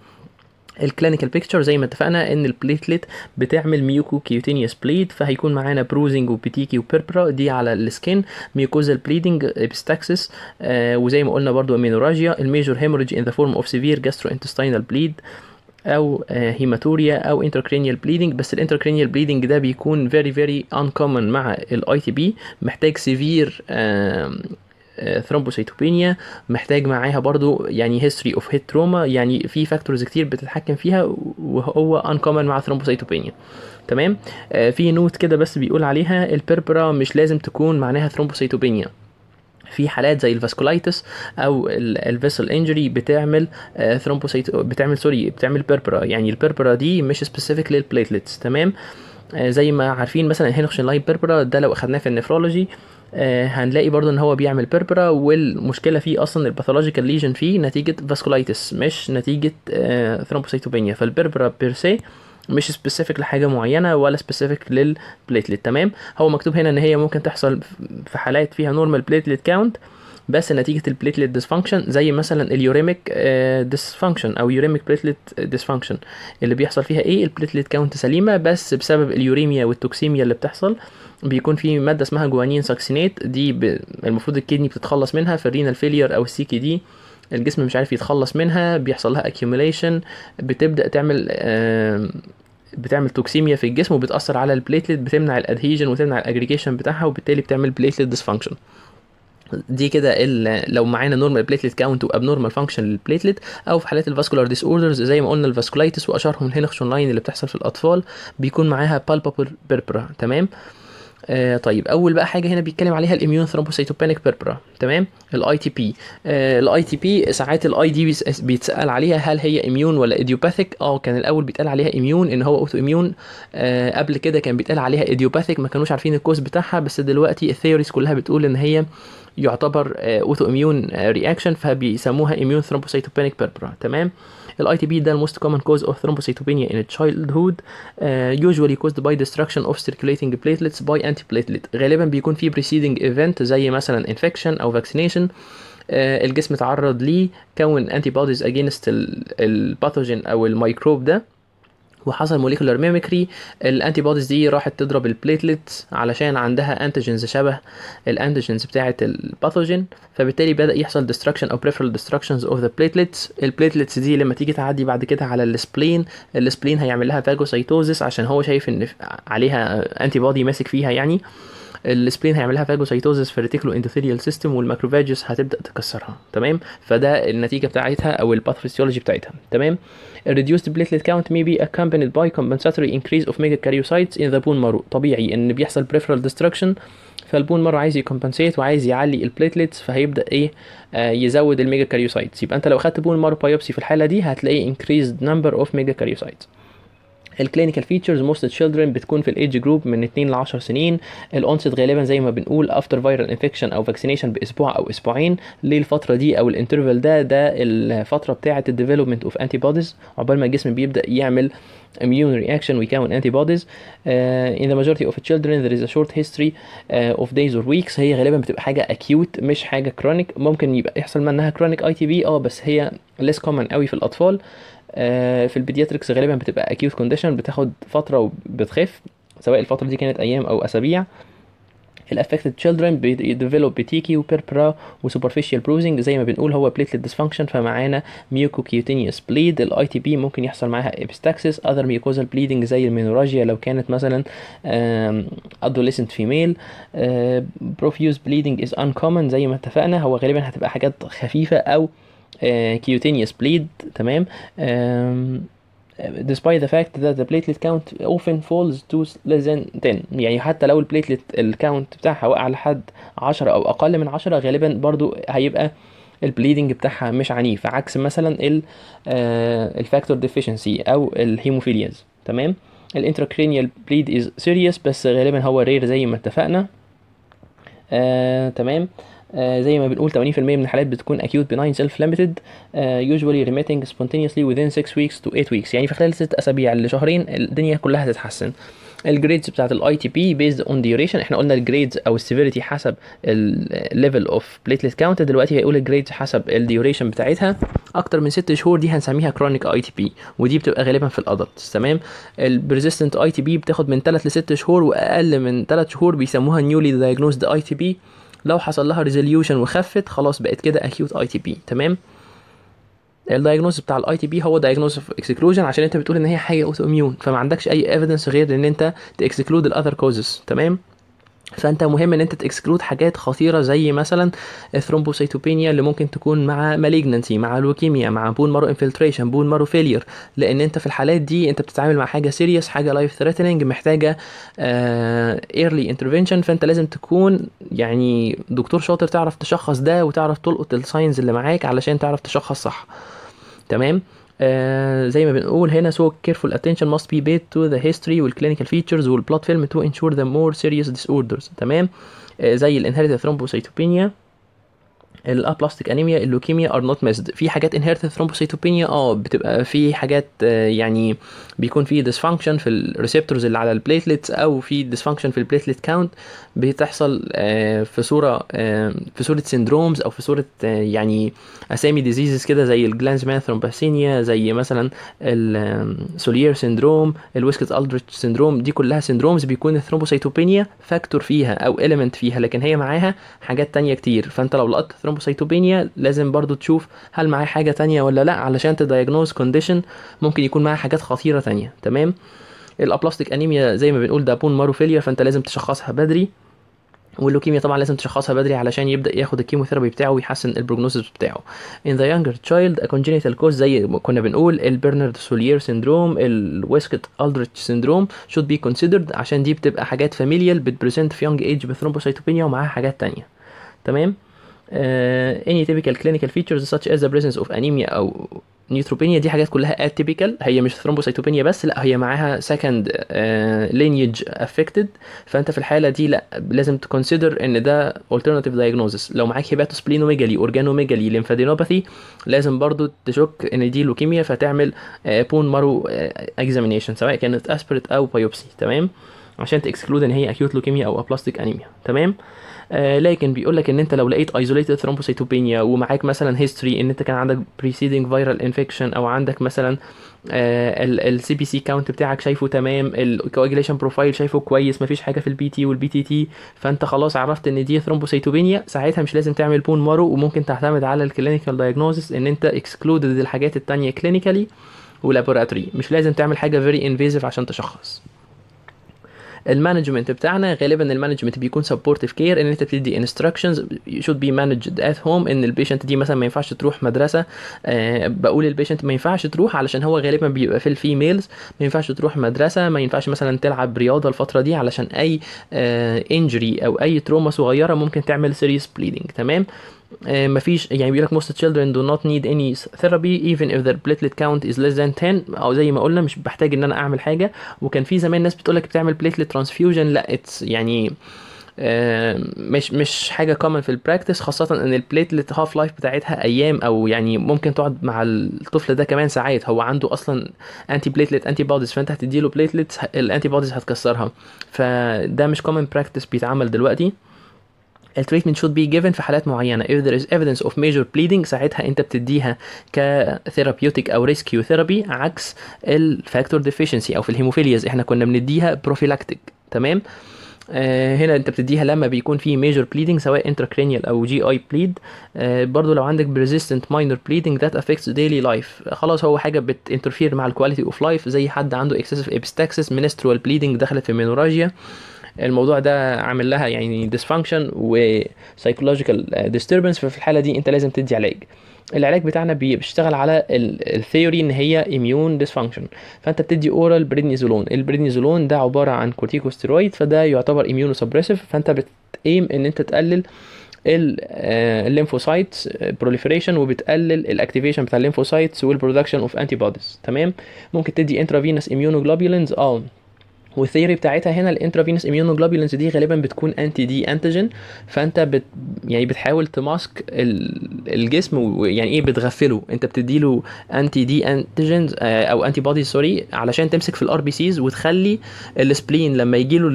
Speaker 1: الكلينيكال بيكتشر زي ما اتفقنا ان البليتليت بتعمل ميوكو كيوتينيوس بليد فهيكون معانا بروزنج وبيتيكي وبيربرا دي على السكين ميوكوزال بليدنج ابستاكسس وزي ما قلنا برضو امينوراجيا الميجور هيموريج ان ذا فورم اوف سيفير جاسترو انتستينال بليد او هيماتوريا آه، او انتركرينيال بليدنج بس الانتركرينيال بليدنج ده بيكون فيري فيري انكومن مع الاي تي بي محتاج سيفير ثرومبوسيتوبينيا آه، محتاج معاها برضو يعني هيستوري اوف هيد تروما يعني في فاكتورز كتير بتتحكم فيها وهو انكومن مع ثرومبوسيتوبينيا تمام آه، في نوت كده بس بيقول عليها البربرا مش لازم تكون معناها ثرومبوسيتوبينيا في حالات زي الفاسكولايتس او الفيسل انجري بتعمل آه ثرومبوسيت بتعمل سوري بتعمل بيربرا يعني البربرا دي مش سبيسيفيك للبليتلتس تمام آه آه، زي ما عارفين مثلا الهينوخشن لاين بيربرا ده لو اخدناه في النفرولوجي آه، هنلاقي برضو ان هو بيعمل بيربرا والمشكله فيه اصلا الباثولوجيكال ليجن فيه نتيجه فاسكولايتس مش نتيجه ثرومبوسيتوبينيا فالبيربرا بير سي مش سبيسيفيك لحاجه معينه ولا سبيسيفيك للبليتليت تمام هو مكتوب هنا ان هي ممكن تحصل في حالات فيها نورمال بليتلت كاونت بس نتيجه البليتلت ديسفانكشن زي مثلا اليوريميك ديسفانكشن آه، او يوريميك بليتلت ديسفانكشن اللي بيحصل فيها ايه البليتلت كاونت سليمه بس بسبب اليوريميا والتوكسيميا اللي بتحصل بيكون في ماده اسمها جوانين ساكسينيت دي ب... المفروض الكدني بتتخلص منها في الرينال فيلير او السي كي دي الجسم مش عارف يتخلص منها بيحصل لها اكيوميليشن بتبدا تعمل آه بتعمل توكسيميا في الجسم وبتاثر على البليتلت بتمنع الادهيجن وتمنع الاجريجيشن بتاعها وبالتالي بتعمل بليتلت ديسفانكشن دي كده لو معانا نورمال بليتلت كاونت نورمال فانكشن للبليتلت او في حالات الفاسكولار ديس اوردرز زي ما قلنا الفاسكولايتس واشهرهم الهينخشون لاين اللي بتحصل في الاطفال بيكون معاها بالبابر بيربرا تمام آه طيب اول بقى حاجه هنا بيتكلم عليها الاميون ثرومبوسيتوبانيك بيربرا تمام الاي آه، تي بي الاي تي بي ساعات الاي دي بيتسال عليها هل هي اميون ولا ايديوباثيك اه كان الاول بيتقال عليها اميون ان هو اوتو اميون آه قبل كده كان بيتقال عليها ايديوباثيك ما كانوش عارفين الكوز بتاعها بس دلوقتي الثيوريز كلها بتقول ان هي يعتبر اوتو اميون رياكشن فبيسموها اميون ثرومبوسيتوبينيك بيربرا تمام الاي تي بي ده الموست كومن كوز اوف ثرومبوسيتوبينيا ان تشايلد هود يوجوالي كوزد باي ديستركشن اوف سيركيليتنج بليتلتس باي انتي بليتلت غالبا بيكون في بريسيدنج ايفنت زي مثلا انفكشن او فاكسينيشن آه، الجسم اتعرض ليه كون انتي بوديز اجينست الباثوجين او الميكروب ده وحصل موليكولار ميميكري الانتي بوديز دي راحت تضرب البليتلت علشان عندها انتيجنز شبه الانتيجنز بتاعه الباثوجين فبالتالي بدا يحصل ديستراكشن او بريفرال ديستراكشنز اوف ذا بليتلتس البليتلتس دي لما تيجي تعدي بعد كده على السبلين السبلين هيعمل لها فاجوسايتوزس عشان هو شايف ان عليها انتي بودي ماسك فيها يعني السبلين هيعملها لها في الريتيكلو اندوثيليال سيستم والماكروفاجس هتبدا تكسرها تمام فده النتيجه بتاعتها او الباثوفيسيولوجي بتاعتها تمام الريديوست بليتلت كاونت مي بي be باي كومبنساتوري انكريز اوف ميجا كاريوسايتس ان ذا بون مارو طبيعي ان بيحصل بريفرال destruction فالبون مارو عايز يكومبنسيت وعايز يعلي البليتلتس فهيبدا ايه آه يزود الميجا كاريوسايتس يبقى انت لو خدت بون مارو بايوبسي في الحاله دي هتلاقي نمبر اوف ميجا كاريوسايتس الكلينيكال فيتشرز موست تشيلدرن بتكون في الايدج جروب من 2 ل 10 سنين الاونست غالبا زي ما بنقول افتر فايرال انفكشن او فاكسينيشن باسبوع او اسبوعين ليه الفتره دي او الانترفال ده ده الفتره بتاعه الديفلوبمنت اوف انتي بوديز عقبال ما الجسم بيبدا يعمل immune reaction we count antibodies uh, in the majority of the children there is a short history uh, of days or weeks هي غالبا بتبقى حاجه acute مش حاجه chronic ممكن يبقى يحصل منها chronic اي تي بي اه بس هي less common قوي في الاطفال uh, آه، في البيدياتريكس غالبا بتبقى اكيوت كونديشن بتاخد فتره وبتخف سواء الفتره دي كانت ايام او اسابيع الافكتد تشيلدرن بيديفلوب بتيكي وبيربرا وسوبرفيشال بروزنج زي ما بنقول هو بليتلت ديسفانكشن فمعانا ميوكوكيوتينيوس بليد الاي تي بي ممكن يحصل معاها ابستاكسس اذر ميوكوزال بليدنج زي المينوراجيا لو كانت مثلا ادوليسنت فيميل بروفيوز بليدنج از ان كومن زي ما اتفقنا هو غالبا هتبقى حاجات خفيفه او كيوتينيوس آه، بليد تمام despite the fact that the platelet count often falls to less than 10 يعني حتى لو البليتلت الكاونت بتاعها وقع لحد 10 او اقل من 10 غالبا برضو هيبقى البليدنج بتاعها مش عنيف عكس مثلا الفاكتور آه، ديفيشنسي او الهيموفيلياز تمام الانتراكرينيال بليد از سيريس بس غالبا هو رير زي ما اتفقنا آه، تمام آه، زي ما بنقول 80% من الحالات بتكون acute benign self limited آه، usually remitting spontaneously within 6 weeks to 8 weeks يعني في خلال 6 اسابيع لشهرين الدنيا كلها هتتحسن الجريدز بتاعت الاي تي بي بيزد اون ديوريشن احنا قلنا الجريدز او السيفيريتي حسب الليفل اوف بليتلت كاونت دلوقتي هيقول الجريدز حسب الديوريشن بتاعتها اكتر من 6 شهور دي هنسميها كرونيك اي تي بي ودي بتبقى غالبا في adults تمام البريزيستنت اي تي بي بتاخد من 3 ل 6 شهور واقل من 3 شهور بيسموها نيولي دايجنوزد اي تي بي لو حصل لها ريزوليوشن وخفت خلاص بقت كده اكيوت اي تي بي تمام الدايجنوز بتاع الاي تي بي هو دايجنوز اوف اكسكلوجن عشان انت بتقول ان هي حاجه اوتو اميون فما عندكش اي ايفيدنس غير ان انت تاكسكلود الاذر كوزز تمام فانت مهم ان انت تكسكلود حاجات خطيره زي مثلا الثرومبوسيتوبينيا اللي ممكن تكون مع مالجنسي مع لوكيميا مع بون مارو انفلتريشن بون مارو فيلير لان انت في الحالات دي انت بتتعامل مع حاجه سيريس حاجه لايف ثريتنينج محتاجه ايرلي آه فانت لازم تكون يعني دكتور شاطر تعرف تشخص ده وتعرف تلقط الساينز اللي معاك علشان تعرف تشخص صح تمام زي ما بنقول هنا so careful attention must be paid to the history والclinical features والblood film to ensure the more serious disorders تمام آه زي الانهيرتد thrombocytopenia الابلاستيك انيميا اللوكيميا ار نوت ميسد في حاجات انهيرتد ثرومبوسيتوبينيا اه بتبقى في حاجات آه، يعني بيكون في ديسفانكشن في الريسبتورز اللي على البليتلتس او في ديسفانكشن في البليتلت كاونت بتحصل آه، في صوره آه، في صوره سندرومز او في صوره يعني اسامي ديزيزز كده زي الجلانز مان ثرومبوسينيا زي مثلا السولير سندروم الويسكت الدريتش سندروم دي كلها سندرومز بيكون الثرومبوسيتوبينيا فاكتور فيها او اليمنت فيها لكن هي معاها حاجات تانية كتير فانت لو لقطت ثرومبوسيتوبينيا لازم برضو تشوف هل معاه حاجه تانية ولا لا علشان تدايجنوز كونديشن ممكن يكون معاه حاجات خطيره تانية تمام الابلاستيك انيميا زي ما بنقول ده بون ماروفيليا فانت لازم تشخصها بدري واللوكيميا طبعا لازم تشخصها بدري علشان يبدا ياخد الكيموثيرابي بتاعه ويحسن البروجنوسيس بتاعه ان ذا يانجر تشايلد ا congenital cause زي ما كنا بنقول البرنارد سولير سيندروم الويسكت الدريتش سيندروم should بي كونسيدرد عشان دي بتبقى حاجات فاميليال بتبريزنت في يونج ايج بثرومبوسيتوبينيا ومعاها حاجات تانية تمام uh, any typical clinical features such as the presence of anemia أو neutropenia دي حاجات كلها atypical هي مش thrombocytopenia بس لا هي معاها second uh, lineage affected فأنت في الحالة دي لا لازم ت consider إن ده alternative diagnosis لو معاك hepatosplenomegaly organomegaly lymphadenopathy لازم برضو تشك إن دي leukemia فتعمل uh, bone marrow uh, examination سواء كانت aspirate أو biopsy تمام عشان تاكسكلود ان هي acute leukemia او aplastic anemia تمام آه، لكن بيقول لك ان انت لو لقيت isolated thrombocytopenia ومعاك مثلا هيستوري ان انت كان عندك preceding viral infection او عندك مثلا السي بي سي كاونت بتاعك شايفه تمام الكواجيليشن بروفايل شايفه كويس مفيش حاجه في البي تي والبي تي تي فانت خلاص عرفت ان دي ثرومبوسيتوبينيا ساعتها مش لازم تعمل بون مارو وممكن تعتمد على الكلينيكال دايجنوزس ان انت اكسكلودد الحاجات التانية كلينيكالي ولابوراتوري مش لازم تعمل حاجه فيري انفيزيف عشان تشخص المانجمنت بتاعنا غالبا المانجمنت بيكون سبورتيف كير ان انت بتدي انستراكشنز شود بي مانجد ات هوم ان البيشنت دي مثلا ما ينفعش تروح مدرسه أه بقول البيشنت ما ينفعش تروح علشان هو غالبا بيبقى في الفيميلز ما ينفعش تروح مدرسه ما ينفعش مثلا تلعب رياضه الفتره دي علشان اي انجري أه او اي تروما صغيره ممكن تعمل سيريس بليدنج تمام آه، مفيش يعني بيقول لك most children do not need any therapy even if their platelet count is less than 10 او زي ما قلنا مش بحتاج ان انا اعمل حاجه وكان في زمان ناس بتقول لك بتعمل platelet transfusion لا اتس يعني آه، مش مش حاجه كومن في البراكتس خاصه ان البليتلت هاف لايف بتاعتها ايام او يعني ممكن تقعد مع الطفل ده كمان ساعات هو عنده اصلا انتي بليتلت انتي بوديز فانت هتديله بليتلت الانتي بوديز هتكسرها فده مش كومن براكتس بيتعمل دلوقتي التريتمنت should be given في حالات معينة if there is evidence of major bleeding ساعتها انت بتديها كثيرابيوتيك او ريسكيو ثيرابي عكس الفاكتور ديفيشنسي او في الهيموفيلياز احنا كنا بنديها بروفيلاكتيك تمام آه، هنا انت بتديها لما بيكون في major بليدنج سواء انتراكرينيال او جي اي بليد برضو لو عندك بريزيستنت minor بليدنج ذات افكتس ديلي لايف خلاص هو حاجه بتنترفير مع الكواليتي اوف لايف زي حد عنده اكسسيف ابستاكسس منسترال بليدنج دخلت في مينوراجيا الموضوع ده عامل لها يعني ديسفانكشن وسايكولوجيكال ديستربنس ففي الحاله دي انت لازم تدي علاج العلاج بتاعنا بيشتغل على الثيوري ان هي اميون ديسفانكشن فانت بتدي اورال بريدنيزولون البريدنيزولون ده عباره عن كورتيكوسترويد فده يعتبر اميونو سبريسيف فانت بتايم ان انت تقلل الليمفوسايتس آه، بروليفريشن آه، وبتقلل الاكتيفيشن بتاع الليمفوسايتس والبرودكشن اوف انتي بوديز تمام ممكن تدي انترافينس اميونوجلوبولينز اه والثيري بتاعتها هنا الانترافينس اميونوجلوبولينز دي غالبا بتكون انتي دي انتيجين فانت بت يعني بتحاول تماسك الجسم يعني ايه بتغفله انت بتديله انتي دي انتيجينز او انتي بودي سوري علشان تمسك في الار بي سيز وتخلي السبلين لما يجيله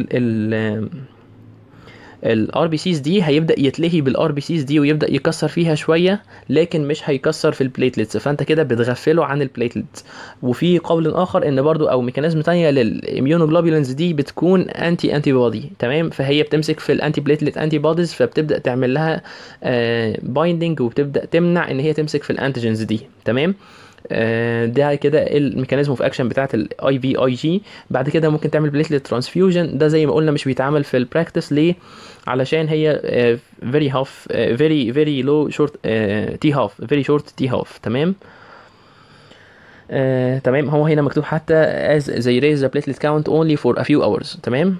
Speaker 1: الار بي سيز دي هيبدا يتلهي بالار بي سيز دي ويبدا يكسر فيها شويه لكن مش هيكسر في البليتلتس فانت كده بتغفله عن البليتلتس وفي قول اخر ان برضو او ميكانيزم تانية للاميونوجلوبولينز دي بتكون انتي انتي بودي تمام فهي بتمسك في الانتي بليتلت انتي بوديز فبتبدا تعمل لها بايندنج آه، وبتبدا تمنع ان هي تمسك في الانتيجنز دي تمام آه، ده كده الميكانيزم اوف اكشن بتاعه الاي في اي جي بعد كده ممكن تعمل بليتلت ترانسفيوجن ده زي ما قلنا مش بيتعمل في البراكتس ليه علشان هي فيري هاف فيري فيري لو شورت تي هاف فيري شورت تي هاف تمام آه، تمام هو هنا مكتوب حتى as they raise the platelet count only for a few hours تمام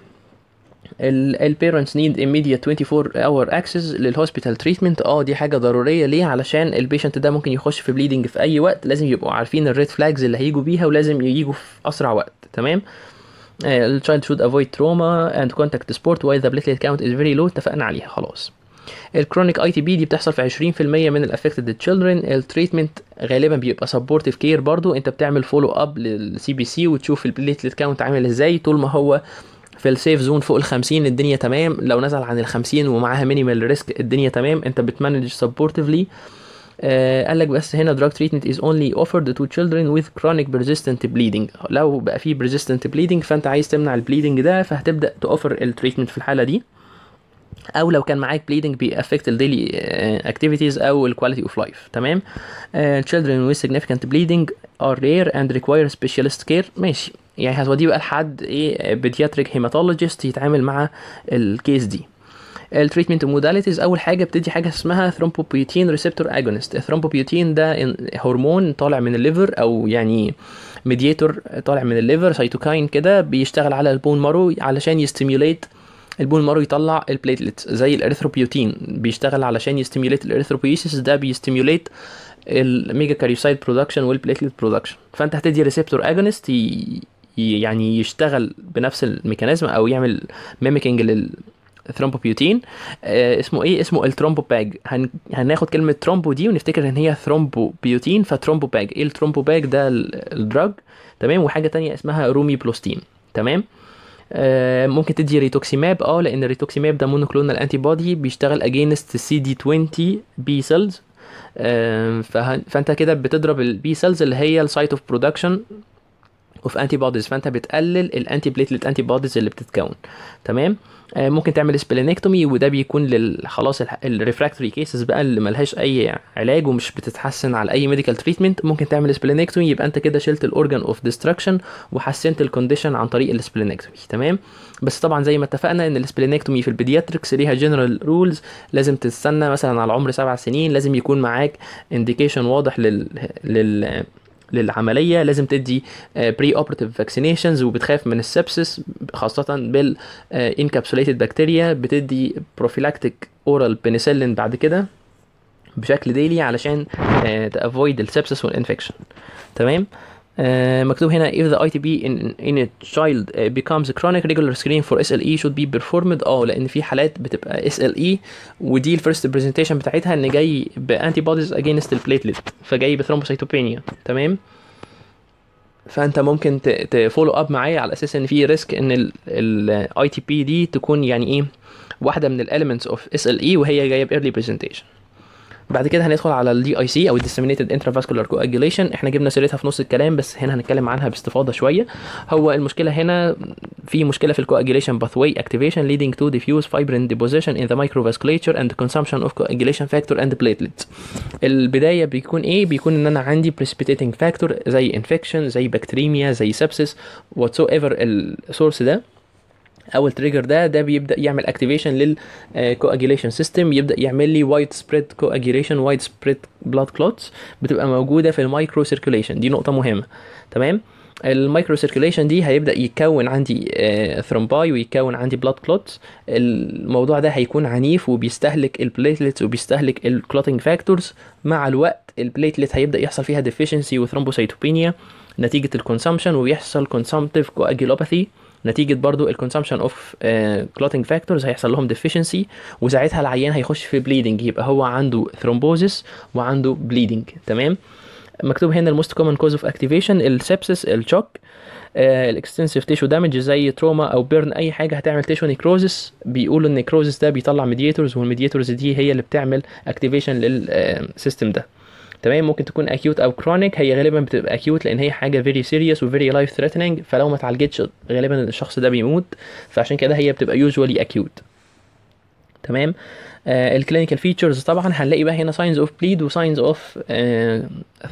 Speaker 1: البيرنتس نيد immediate 24 اور اكسس للهوسبيتال تريتمنت اه دي حاجه ضروريه ليه علشان البيشنت ده ممكن يخش في بليدنج في اي وقت لازم يبقوا عارفين الريد فلاجز اللي هيجوا بيها ولازم ييجوا في اسرع وقت تمام التشايلد شود افويد تروما اند كونتاكت سبورت واي ذا بليتليت كاونت از فيري لو اتفقنا عليها خلاص الكرونيك اي تي بي دي بتحصل في 20% من الافكتد تشيلدرن التريتمنت غالبا بيبقى سبورتيف كير برضو انت بتعمل فولو اب للسي بي سي وتشوف البليتليت كاونت عامل ازاي طول ما هو في السيف زون فوق ال 50 الدنيا تمام لو نزل عن ال 50 ومعاها مينيمال ريسك الدنيا تمام انت بتمانج سبورتفلي آه قال لك بس هنا drug treatment is only offered to children with chronic persistent bleeding لو بقى في persistent bleeding فانت عايز تمنع البليدنج ده فهتبدا توفر التريتمنت في الحاله دي او لو كان معاك بليدنج بيأفكت الديلي اكتيفيتيز آه، او الكواليتي اوف لايف تمام آه، children with significant bleeding are rare and require specialist care ماشي يعني هتوديه بقى لحد ايه بيدياتريك هيماتولوجيست يتعامل مع الكيس دي التريتمنت موداليتيز اول حاجه بتدي حاجه اسمها ثرومبوبيوتين ريسبتور اجونست الثرومبوبيوتين ده هرمون طالع من الليفر او يعني ميدياتور طالع من الليفر سيتوكاين كده بيشتغل على البون مارو علشان يستيميوليت البون مارو يطلع البليتلتس زي الاريثروبيوتين بيشتغل علشان يستيميوليت الاريثروبيوسيس ده بيستيميوليت الميجا كاريوسايد برودكشن والبليتلت برودكشن فانت هتدي ريسبتور اجونست يعني يشتغل بنفس الميكانيزم او يعمل ميميكنج لل ثرومبوبيوتين آه اسمه ايه اسمه الترومبوباج هن... هناخد كلمه ترومبو دي ونفتكر ان هي ثرومبوبيوتين فترومبوباج ايه الترومبوباج ده الدراج تمام وحاجه تانية اسمها رومي بلوستين تمام آه، ممكن تدي ريتوكسيماب اه لان الريتوكسيماب ده مونوكلونال انتي بودي بيشتغل اجينست سي دي 20 بي سيلز فانت كده بتضرب البي سيلز اللي هي السايت اوف برودكشن اوف انتي بوديز فانت بتقلل الانتي بليتلت انتي بوديز اللي بتتكون تمام آه ممكن تعمل سبلينكتومي وده بيكون خلاص الريفراكتوري كيسز بقى اللي ملهاش اي علاج ومش بتتحسن على اي ميديكال تريتمنت ممكن تعمل سبلينكتومي يبقى انت كده شلت الاورجن اوف ديستراكشن وحسنت الكونديشن عن طريق السبلينكتومي تمام بس طبعا زي ما اتفقنا ان السبلينكتومي في البيدياتريكس ليها جنرال رولز لازم تستنى مثلا على عمر سبع سنين لازم يكون معاك انديكيشن واضح لل لل للعمليه لازم تدي بري اوبرتيف فاكسينيشنز وبتخاف من السبسس خاصه بالانكابسوليتد آه، بكتيريا بتدي بروفيلاكتيك اورال بنسلين بعد كده بشكل ديلي علشان تافويد آه، السبسس والانفكشن تمام آه، مكتوب هنا if the ITP in, in a child آه، becomes a chronic regular screening for SLE should be performed اه لان في حالات بتبقى SLE ودي الفيرست برزنتيشن بتاعتها ان جاي بانتي بوديز اجينست البليتلت فجاي بثرومبوسيتوبينيا تمام فانت ممكن تفولو اب معايا على اساس ان في ريسك ان الاي تي بي دي تكون يعني ايه واحده من الاليمنتس اوف اس ال اي وهي جايه بايرلي برزنتيشن بعد كده هندخل على الدي اي سي او الديسمينيتد فاسكولار كواجيليشن احنا جبنا سيرتها في نص الكلام بس هنا هنتكلم عنها باستفاضه شويه هو المشكله هنا في مشكله في الكواجيليشن باثوي اكتيفيشن leading to diffuse fibrin deposition in the microvasculature and consumption of coagulation factor and platelets البدايه بيكون ايه بيكون ان انا عندي precipitating factor زي infection زي بكتريميا زي سبسس sepsis ايفر السورس ده اول تريجر ده ده بيبدا يعمل اكتيفيشن للكواجيليشن سيستم يبدا يعمل لي وايد سبريد كواجيليشن وايد سبريد بلاد كلوتس بتبقى موجوده في المايكرو سيركيليشن دي نقطه مهمه تمام المايكرو سيركيليشن دي هيبدا يتكون عندي ثرومباي آه، ويتكون عندي بلاد كلوتس الموضوع ده هيكون عنيف وبيستهلك البليتلتس وبيستهلك الكلوتنج فاكتورز مع الوقت البليتلت هيبدا يحصل فيها ديفيشنسي وثرومبوسيتوبينيا نتيجه الكونسومشن ويحصل كونسومتيف كواجيلوباثي نتيجه برضو الكونسامشن اوف كلوتنج فاكتورز هيحصل لهم ديفيشنسي وساعتها العيان هيخش في بليدنج يبقى هو عنده ثرومبوزس وعنده بليدنج تمام مكتوب هنا الموست كومن كوز اوف اكتيفيشن السبسس الشوك الاكستنسيف تيشو دامج زي تروما او بيرن اي حاجه هتعمل تيشو نيكروزس بيقولوا ان النيكروزس ده بيطلع ميديتورز mediators دي هي اللي بتعمل اكتيفيشن للسيستم آه، ده تمام ممكن تكون اكيوت او كرونيك هي غالبا بتبقى اكيوت لان هي حاجه فيري سيريس وفيري لايف ثريتنينج فلو ما اتعالجتش غالبا الشخص ده بيموت فعشان كده هي بتبقى يوجوالي اكيوت تمام آه الكلينيكال فيتشرز طبعا هنلاقي بقى هنا ساينز اوف بليد وساينز اوف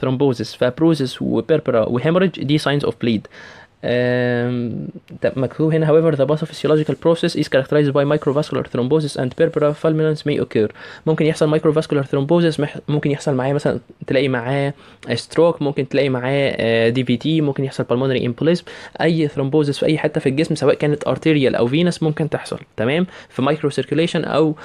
Speaker 1: ثرومبوزس فبروزس وبربرا وهيموريج دي ساينز اوف بليد مكتوب هنا however the pathophysiological process is characterized by microvascular thrombosis and purpura fulminans may occur ممكن يحصل microvascular thrombosis ممكن يحصل معاه مثلا تلاقي معاه stroke ممكن تلاقي معاه DVT ممكن يحصل pulmonary embolism اي thrombosis في اي حته في الجسم سواء كانت arterial او venous ممكن تحصل تمام في microcirculation او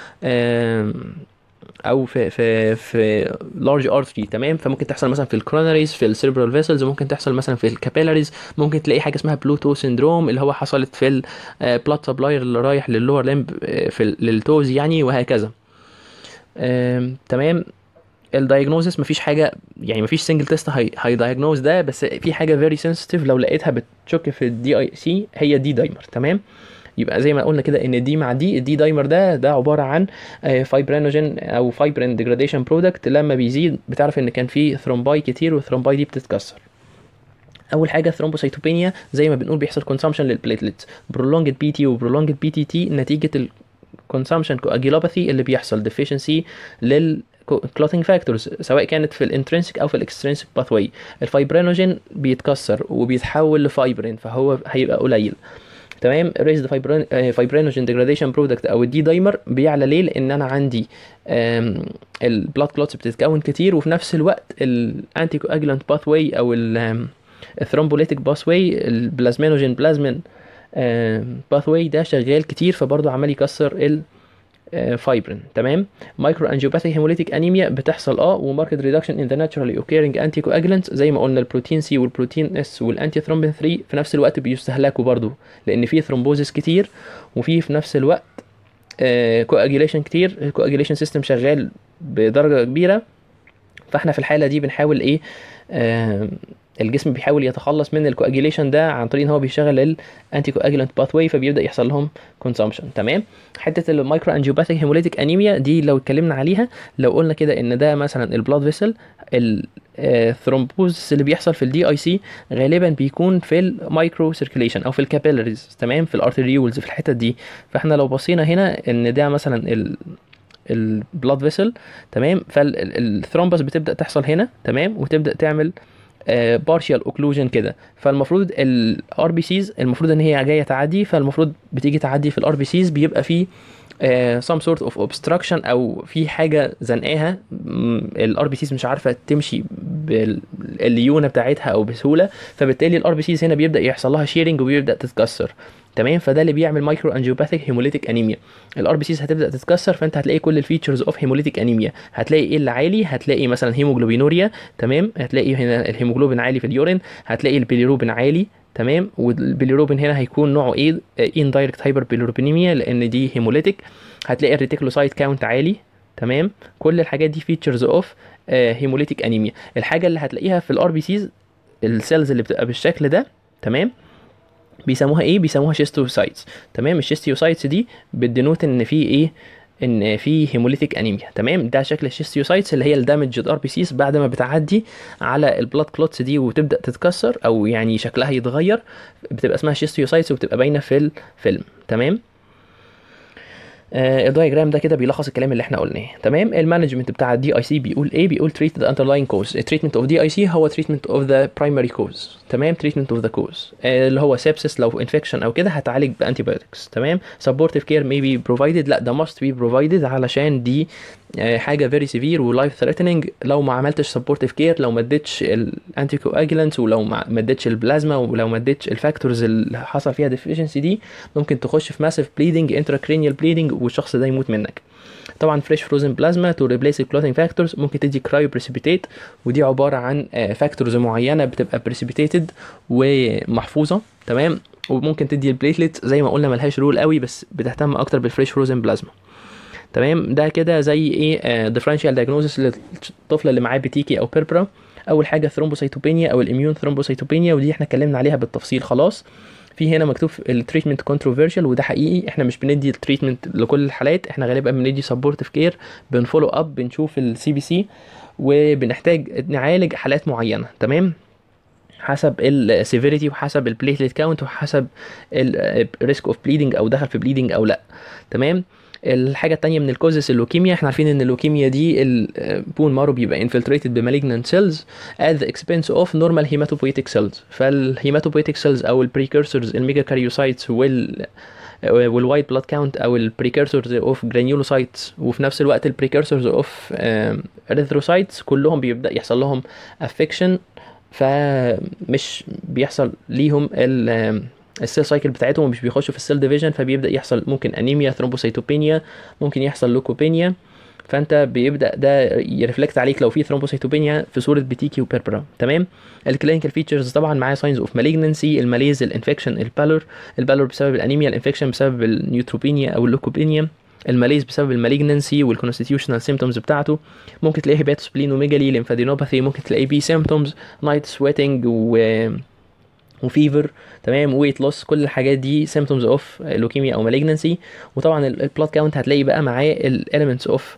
Speaker 1: او في في في لارج ارتري تمام فممكن تحصل مثلا في الكرونريز في السيربرال فيسلز ممكن تحصل مثلا في الكابيلاريز ممكن تلاقي حاجه اسمها بلوتو سيندروم اللي هو حصلت في البلات آه، سبلاي اللي رايح لللور لمب آه، في للتوز يعني وهكذا تمام الدايجنوزس مفيش حاجه يعني مفيش سنجل تيست دايجنوز ده بس في حاجه فيري سنسيتيف لو لقيتها بتشك في الدي اي سي هي دي دايمر تمام يبقى زي ما قلنا كده ان دي مع دي الدي دايمر ده ده عباره عن فايبرينوجين آه، او فايبرين ديجراديشن برودكت لما بيزيد بتعرف ان كان في ثرومباي كتير والثرومباي دي بتتكسر اول حاجه ثرومبوسيتوبينيا زي ما بنقول بيحصل كونسامشن للبليتلتس برولونجد بي تي وبرولونجد بي تي تي نتيجه الكونسامشن كواجيلوباثي اللي بيحصل ديفيشنسي لل كلوتنج فاكتورز سواء كانت في الانترنسك او في الاكسترنسك باثوي الفايبرينوجين بيتكسر وبيتحول لفايبرين فهو هيبقى قليل تمام ريزد فايبرينوجين ديجراديشن برودكت او الدي دايمر بيعلى ليه لان انا عندي البلاد كلوتس بتتكون كتير وفي نفس الوقت الانتي كواجلانت باث واي او الثرومبوليتيك باث واي البلازمينوجين بلازمين باث واي ده شغال كتير فبرضه عمال يكسر ال فايبرين آه، تمام مايكرو انجيوباثي هيموليتيك انيميا بتحصل اه وماركت ريدكشن ان ذا ناتشرالي اوكيرنج انتي كواجلنت زي ما قلنا البروتين سي والبروتين اس والانتي ثرومبين 3 في نفس الوقت بيستهلكوا برضو لان في ثرومبوزس كتير وفي في نفس الوقت كواجيليشن آه، كتير الكواجيليشن سيستم شغال بدرجه كبيره فاحنا في الحاله دي بنحاول ايه الجسم بيحاول يتخلص من الكواجيليشن ده عن طريق ان هو بيشغل الانتي كواجيلانت باث واي فبيبدا يحصل لهم كونسامشن تمام حته المايكرو انجيوباثيك هيموليتيك انيميا دي لو اتكلمنا عليها لو قلنا كده ان ده مثلا البلاد فيسل الثرومبوز اللي بيحصل في الدي اي سي غالبا بيكون في المايكرو سيركيليشن او في الكابيلاريز تمام في الارتريولز في الحتت دي فاحنا لو بصينا هنا ان ده مثلا ال البلاد فيسل تمام فالثرومبس بتبدا تحصل هنا تمام وتبدا تعمل آه بارشال آه، اوكلوجن كده فالمفروض الار بي سيز المفروض ان هي جايه تعدي فالمفروض بتيجي تعدي في الار بي سيز بيبقى فيه سام سورت اوف اوبستراكشن او في حاجه زنقاها الار بي سيز مش عارفه تمشي بالليونه بتاعتها او بسهوله فبالتالي الار بي سيز هنا بيبدا يحصل لها شيرنج وبيبدا تتكسر تمام فده اللي بيعمل مايكرو انجيوباثيك هيموليتيك انيميا الار بي سيز هتبدا تتكسر فانت هتلاقي كل الفيتشرز اوف هيموليتيك انيميا هتلاقي ايه اللي عالي هتلاقي مثلا هيموجلوبينوريا تمام هتلاقي هنا الهيموجلوبين عالي في اليورين هتلاقي البيليروبين عالي تمام والبيليروبين هنا هيكون نوعه ايه دايركت هايبر بيليروبينيميا لان دي هيموليتيك هتلاقي الريتيكلوسايت كاونت عالي تمام كل الحاجات دي فيتشرز اوف هيموليتيك انيميا الحاجه اللي هتلاقيها في الار بي سيز السيلز اللي بتبقى بالشكل ده تمام بيسموها ايه بيسموها شيستوسايتس تمام الشيستوسايتس دي بتدينوت ان في ايه ان في هيموليتيك انيميا تمام ده شكل الشيستيوسايتس اللي هي الدامج ار بي سيز بعد ما بتعدي على البلاد كلوتس دي وتبدا تتكسر او يعني شكلها يتغير بتبقى اسمها شيستيوسايتس وبتبقى باينه في الفيلم تمام الدايجرام ده كده بيلخص الكلام اللي احنا قلناه تمام المانجمنت بتاع الدي اي سي بيقول ايه بيقول treat the underlying cause treatment of DIC هو treatment of the primary cause تمام treatment of the cause اللي هو sepsis لو infection او كده هتعالج بانتي بايوتكس تمام supportive care may be provided لا ده must be provided علشان دي آه، حاجه فيري سيفير ولايف ثريتنينج لو ما عملتش سبورتيف كير لو ما اديتش الانتي كواجلانتس ولو ما اديتش البلازما ولو ما اديتش الفاكتورز اللي حصل فيها ديفيشنسي دي ممكن تخش في ماسيف بليدنج انترا كرينيال بليدنج والشخص ده يموت منك طبعا فريش فروزن بلازما تو ريبليس الكلوتنج فاكتورز ممكن تدي كرايو بريسيبيتيت ودي عباره عن فاكتورز آه، معينه بتبقى بريسيبيتيتد ومحفوظه تمام وممكن تدي البليتلت زي ما قلنا ملهاش رول قوي بس بتهتم اكتر بالفريش فروزن بلازما تمام ده كده زي ايه ديفرنشال آه، دايجنوزس للطفل اللي معاه بتيكي او بيربرا اول حاجه ثرومبوسيتوبينيا او الاميون ثرومبوسيتوبينيا ودي احنا اتكلمنا عليها بالتفصيل خلاص في هنا مكتوب التريتمنت كونتروفيرشال وده حقيقي احنا مش بندي التريتمنت لكل الحالات احنا غالبا بندي سبورتيف كير بنفولو اب بنشوف السي بي سي وبنحتاج نعالج حالات معينه تمام حسب السيفيريتي وحسب البليتليت كاونت وحسب الريسك اوف بليدنج او دخل في بليدنج او لا تمام الحاجه الثانيه من الكوزس اللوكيميا احنا عارفين ان اللوكيميا دي البون آه، مارو بيبقى انفلتريتد بمالجنانت سيلز ات ذا اكسبنس اوف نورمال هيماتوبويتيك سيلز فالهيماتوبويتيك سيلز او البريكورسورز الميجا كاريوسايتس وال والوايت بلاد كاونت او البريكورسورز اوف جرانيولوسايتس وفي نفس الوقت البريكورسورز اوف اريثروسايتس كلهم بيبدا يحصل لهم افكشن فمش بيحصل ليهم ال آه، السيل سايكل بتاعتهم مش بيخشوا في السيل ديفيجن فبيبدا يحصل ممكن انيميا ثرومبوسيتوبينيا ممكن يحصل لوكوبينيا فانت بيبدا ده يرفلكت عليك لو في ثرومبوسيتوبينيا في صوره بتيكي وبيربرا تمام الكلينيكال فيتشرز طبعا معايا ساينز اوف مالجنسي الماليز الانفكشن البالور البالور بسبب الانيميا الانفكشن بسبب النيوتروبينيا او اللوكوبينيا الماليز بسبب المالجنسي والكونستيوشنال سيمتومز بتاعته ممكن تلاقيه هيباتوسبلينوميجالي لينفادينوباثي ممكن تلاقي بي سيمتومز نايت سويتنج و وفيفر تمام ويت لوس كل الحاجات دي سيمتومز اوف لوكيميا او مالجنسي وطبعا البلاد كاونت هتلاقي بقى معاه الاليمنتس اوف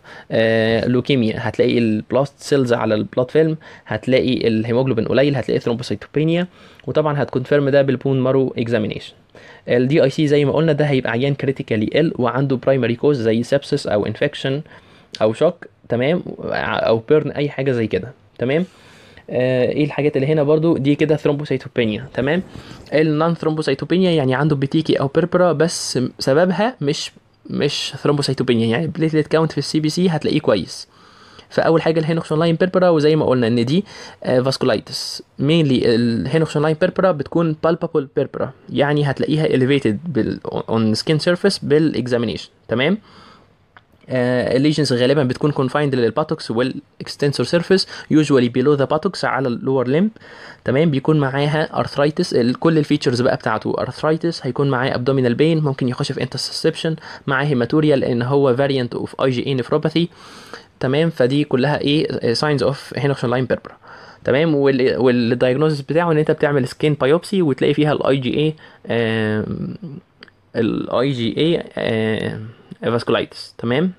Speaker 1: لوكيميا هتلاقي البلاست سيلز على البلاد فيلم هتلاقي الهيموجلوبين قليل هتلاقي ثرومبوسيتوبينيا وطبعا هتكونفيرم ده بالبون مارو اكزامينيشن الدي اي سي زي ما قلنا ده هيبقى عيان كريتيكالي ال وعنده برايمري كوز زي سبسس او انفكشن او شوك تمام او بيرن اي حاجه زي كده تمام آه ايه الحاجات اللي هنا برضو دي كده ثرومبوسيتوبينيا تمام النون ثرومبوسيتوبينيا يعني عنده بتيكي او بيربرا بس سببها مش مش ثرومبوسيتوبينيا يعني البليتليت كاونت في السي بي سي هتلاقيه كويس فاول حاجه الهينوكسون لاين بيربرا وزي ما قلنا ان دي فاسكولايتس مينلي الهينوكسون لاين بيربرا بتكون بالبابل بيربرا يعني هتلاقيها elevated اون سكين سيرفيس بالاكزامينشن تمام الليجنز آه، غالبا بتكون كونفايند للباتوكس والاكستنسور سيرفيس يوجوالي بيلو ذا باتوكس على اللور ليمب تمام بيكون معاها ارثرايتس كل الفيتشرز بقى بتاعته ارثرايتس هيكون معاه ابدومينال بين ممكن يخش في انترسبشن معاه هيماتوريا لان هو فاريانت اوف اي جي اي نفروباثي تمام فدي كلها ايه ساينز اوف هينوكشن لاين بيربرا تمام والدايجنوزس بتاعه ان انت بتعمل سكين بايوبسي وتلاقي فيها الاي جي اي الاي جي اي فاسكولايتس تمام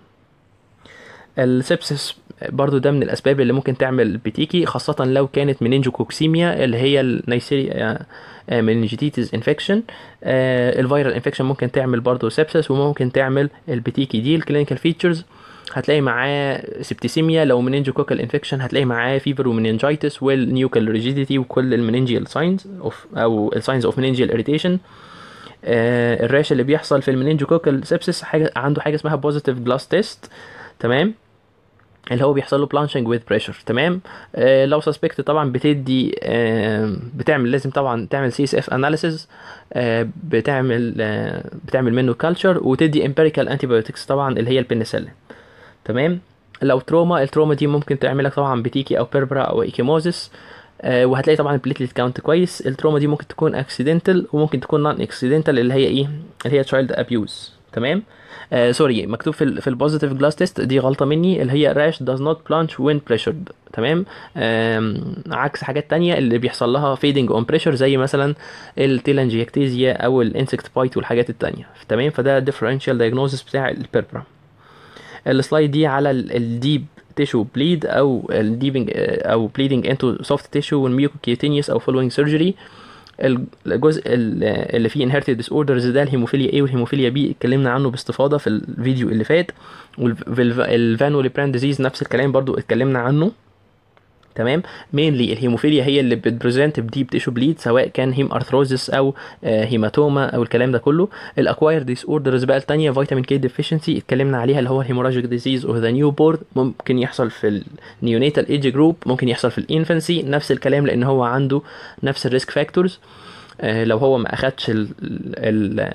Speaker 1: السبسس برضو ده من الاسباب اللي ممكن تعمل بتيكي خاصه لو كانت منينجوكوكسيميا اللي هي النيسيريا منينجيتيز انفكشن الفيرال انفكشن ممكن تعمل برضو سبسس وممكن تعمل البتيكي دي الكلينيكال فيتشرز هتلاقي معاه سبتيسيميا لو منينجوكوكال انفكشن هتلاقي معاه فيفر ومنينجايتس والنيوكال ريجيديتي وكل المنينجيال ساينز اوف او الساينز اوف منينجيال اريتيشن آه، الريش اللي بيحصل في المنينجوكوكال سيبسس حاجه عنده حاجه اسمها بوزيتيف جلاس تيست تمام اللي هو بيحصل له بلانشنج ويز بريشر تمام آه لو سسبكت طبعا بتدي آه بتعمل لازم طبعا تعمل سي اس اف اناليسيز بتعمل آه بتعمل منه كلتشر وتدي امبيريكال انتيبيوتكس طبعا اللي هي البنسلين تمام لو تروما التروما دي ممكن تعملك طبعا بتيكي او بيربرا او ايكيموزيس آه آه، وهتلاقي طبعا البليتلت كاونت كويس التروما دي ممكن تكون اكسيدنتال وممكن تكون نون اكسيدنتال اللي هي ايه اللي هي تشايلد ابيوز تمام آه سوري مكتوب في في البوزيتيف جلاس تيست دي غلطه مني اللي هي راش داز نوت بلانش وين بريشرد تمام عكس حاجات تانية اللي بيحصل لها فيدنج اون بريشر زي مثلا التيلانجيكتيزيا او الانسكت بايت والحاجات التانية تمام فده ديفرنشال دايجنوزس بتاع البربرا السلايد دي على الديب tissue bleed او الديبنج uh, او bleeding into soft tissue والmyocutaneous او following surgery الجزء uh, اللي فيه inherited disorders ده الهيموفيليا A والهيموفيليا B اتكلمنا عنه باستفاضة في الفيديو اللي فات براند ديزيز نفس الكلام برضو اتكلمنا عنه تمام مينلي الهيموفيليا هي اللي بتبريزنت بديب تيشو بليد سواء كان هيم ارثروزس او هيماتوما آه، او الكلام ده كله الاكواير ديس اوردرز بقى الثانيه فيتامين كي ديفيشنسي اتكلمنا عليها اللي هو الهيموراجيك ديزيز اوف ذا نيو بورن ممكن يحصل في النيونيتال ايج جروب ممكن يحصل في الانفنسي نفس الكلام لان هو عنده نفس الريسك فاكتورز آه، لو هو ما اخدش ال ال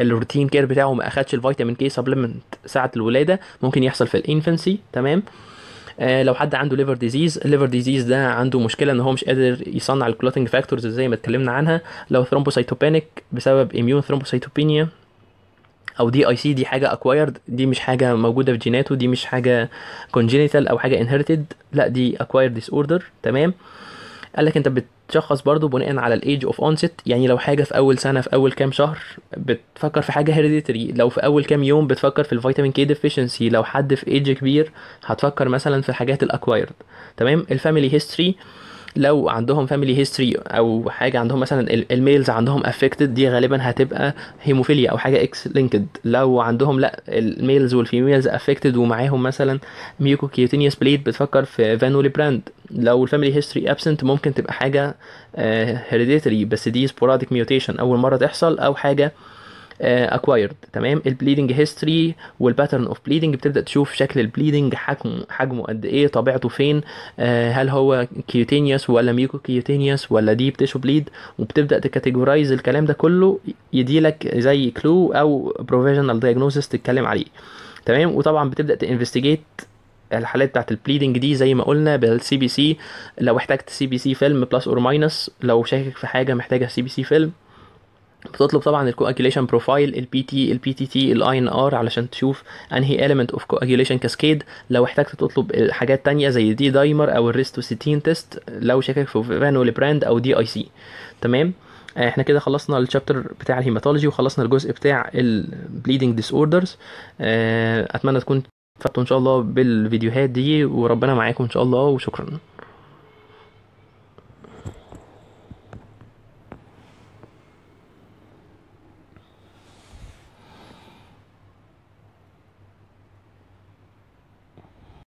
Speaker 1: الروتين كير بتاعه ما اخدش الفيتامين كي سبلمنت ساعه الولاده ممكن يحصل في الانفنسي تمام آه آه، لو حد عنده ليفر ديزيز الليفر ديزيز ده عنده مشكله ان هو مش قادر يصنع الكلوتنج فاكتورز زي ما اتكلمنا عنها لو ثرومبوسايتوبينيك بسبب اميون ثرومبوسايتوبينيا او دي اي سي دي حاجه اكوايرد دي مش حاجه موجوده في جيناته دي مش حاجه كونجينيتال او حاجه انهيرتد لا دي اكوايرد ديس اوردر تمام آه قال لك انت بتشخص برضو بناء على الايج اوف اونست يعني لو حاجه في اول سنه في اول كام شهر بتفكر في حاجه هيريديتري لو في اول كام يوم بتفكر في الفيتامين كي ديفيشنسي لو حد في ايج كبير هتفكر مثلا في الحاجات الاكوايرد تمام الفاميلي هيستوري لو عندهم فاميلي هيستوري او حاجه عندهم مثلا الميلز عندهم افكتد دي غالبا هتبقى هيموفيليا او حاجه اكس لينكد لو عندهم لا الميلز والفيميلز افكتد ومعاهم مثلا ميوكو كيوتينيوس بليد بتفكر في فانولي براند لو الفاميلي هيستوري ابسنت ممكن تبقى حاجه هيريديتري آه، بس دي سبوراديك ميوتيشن اول مره تحصل او حاجه اكوايرد آه، تمام البليدنج هيستوري والباترن اوف بليدنج بتبدا تشوف شكل البليدنج حجمه حجمه قد ايه طبيعته فين آه، هل هو كيوتينيوس ولا ميوكو كيوتينيوس ولا ديب تيشو بليد وبتبدا تكاتيجورايز الكلام ده كله يديلك زي كلو او بروفيشنال دايجنوستس تتكلم عليه تمام وطبعا بتبدا تانفستيجيت الحالات بتاعت البليدنج دي زي ما قلنا بالسي بي سي لو احتاجت سي بي سي فيلم بلس اور ماينس لو شاكك في حاجه محتاجه سي بي سي فيلم بتطلب طبعا الكواجيليشن بروفايل البي تي البي تي تي الاي ان ار علشان تشوف انهي element اوف كواجيليشن كاسكيد لو احتجت تطلب حاجات تانية زي دي دايمر او الريستوستين تيست لو شاكك في فانوليبراند او دي اي سي تمام آه، احنا كده خلصنا الشابتر بتاع الهيماتولوجي وخلصنا الجزء بتاع البليدنج ديس اوردرز اتمنى تكون فاتوا ان شاء الله بالفيديوهات دي وربنا معاكم ان شاء الله وشكرا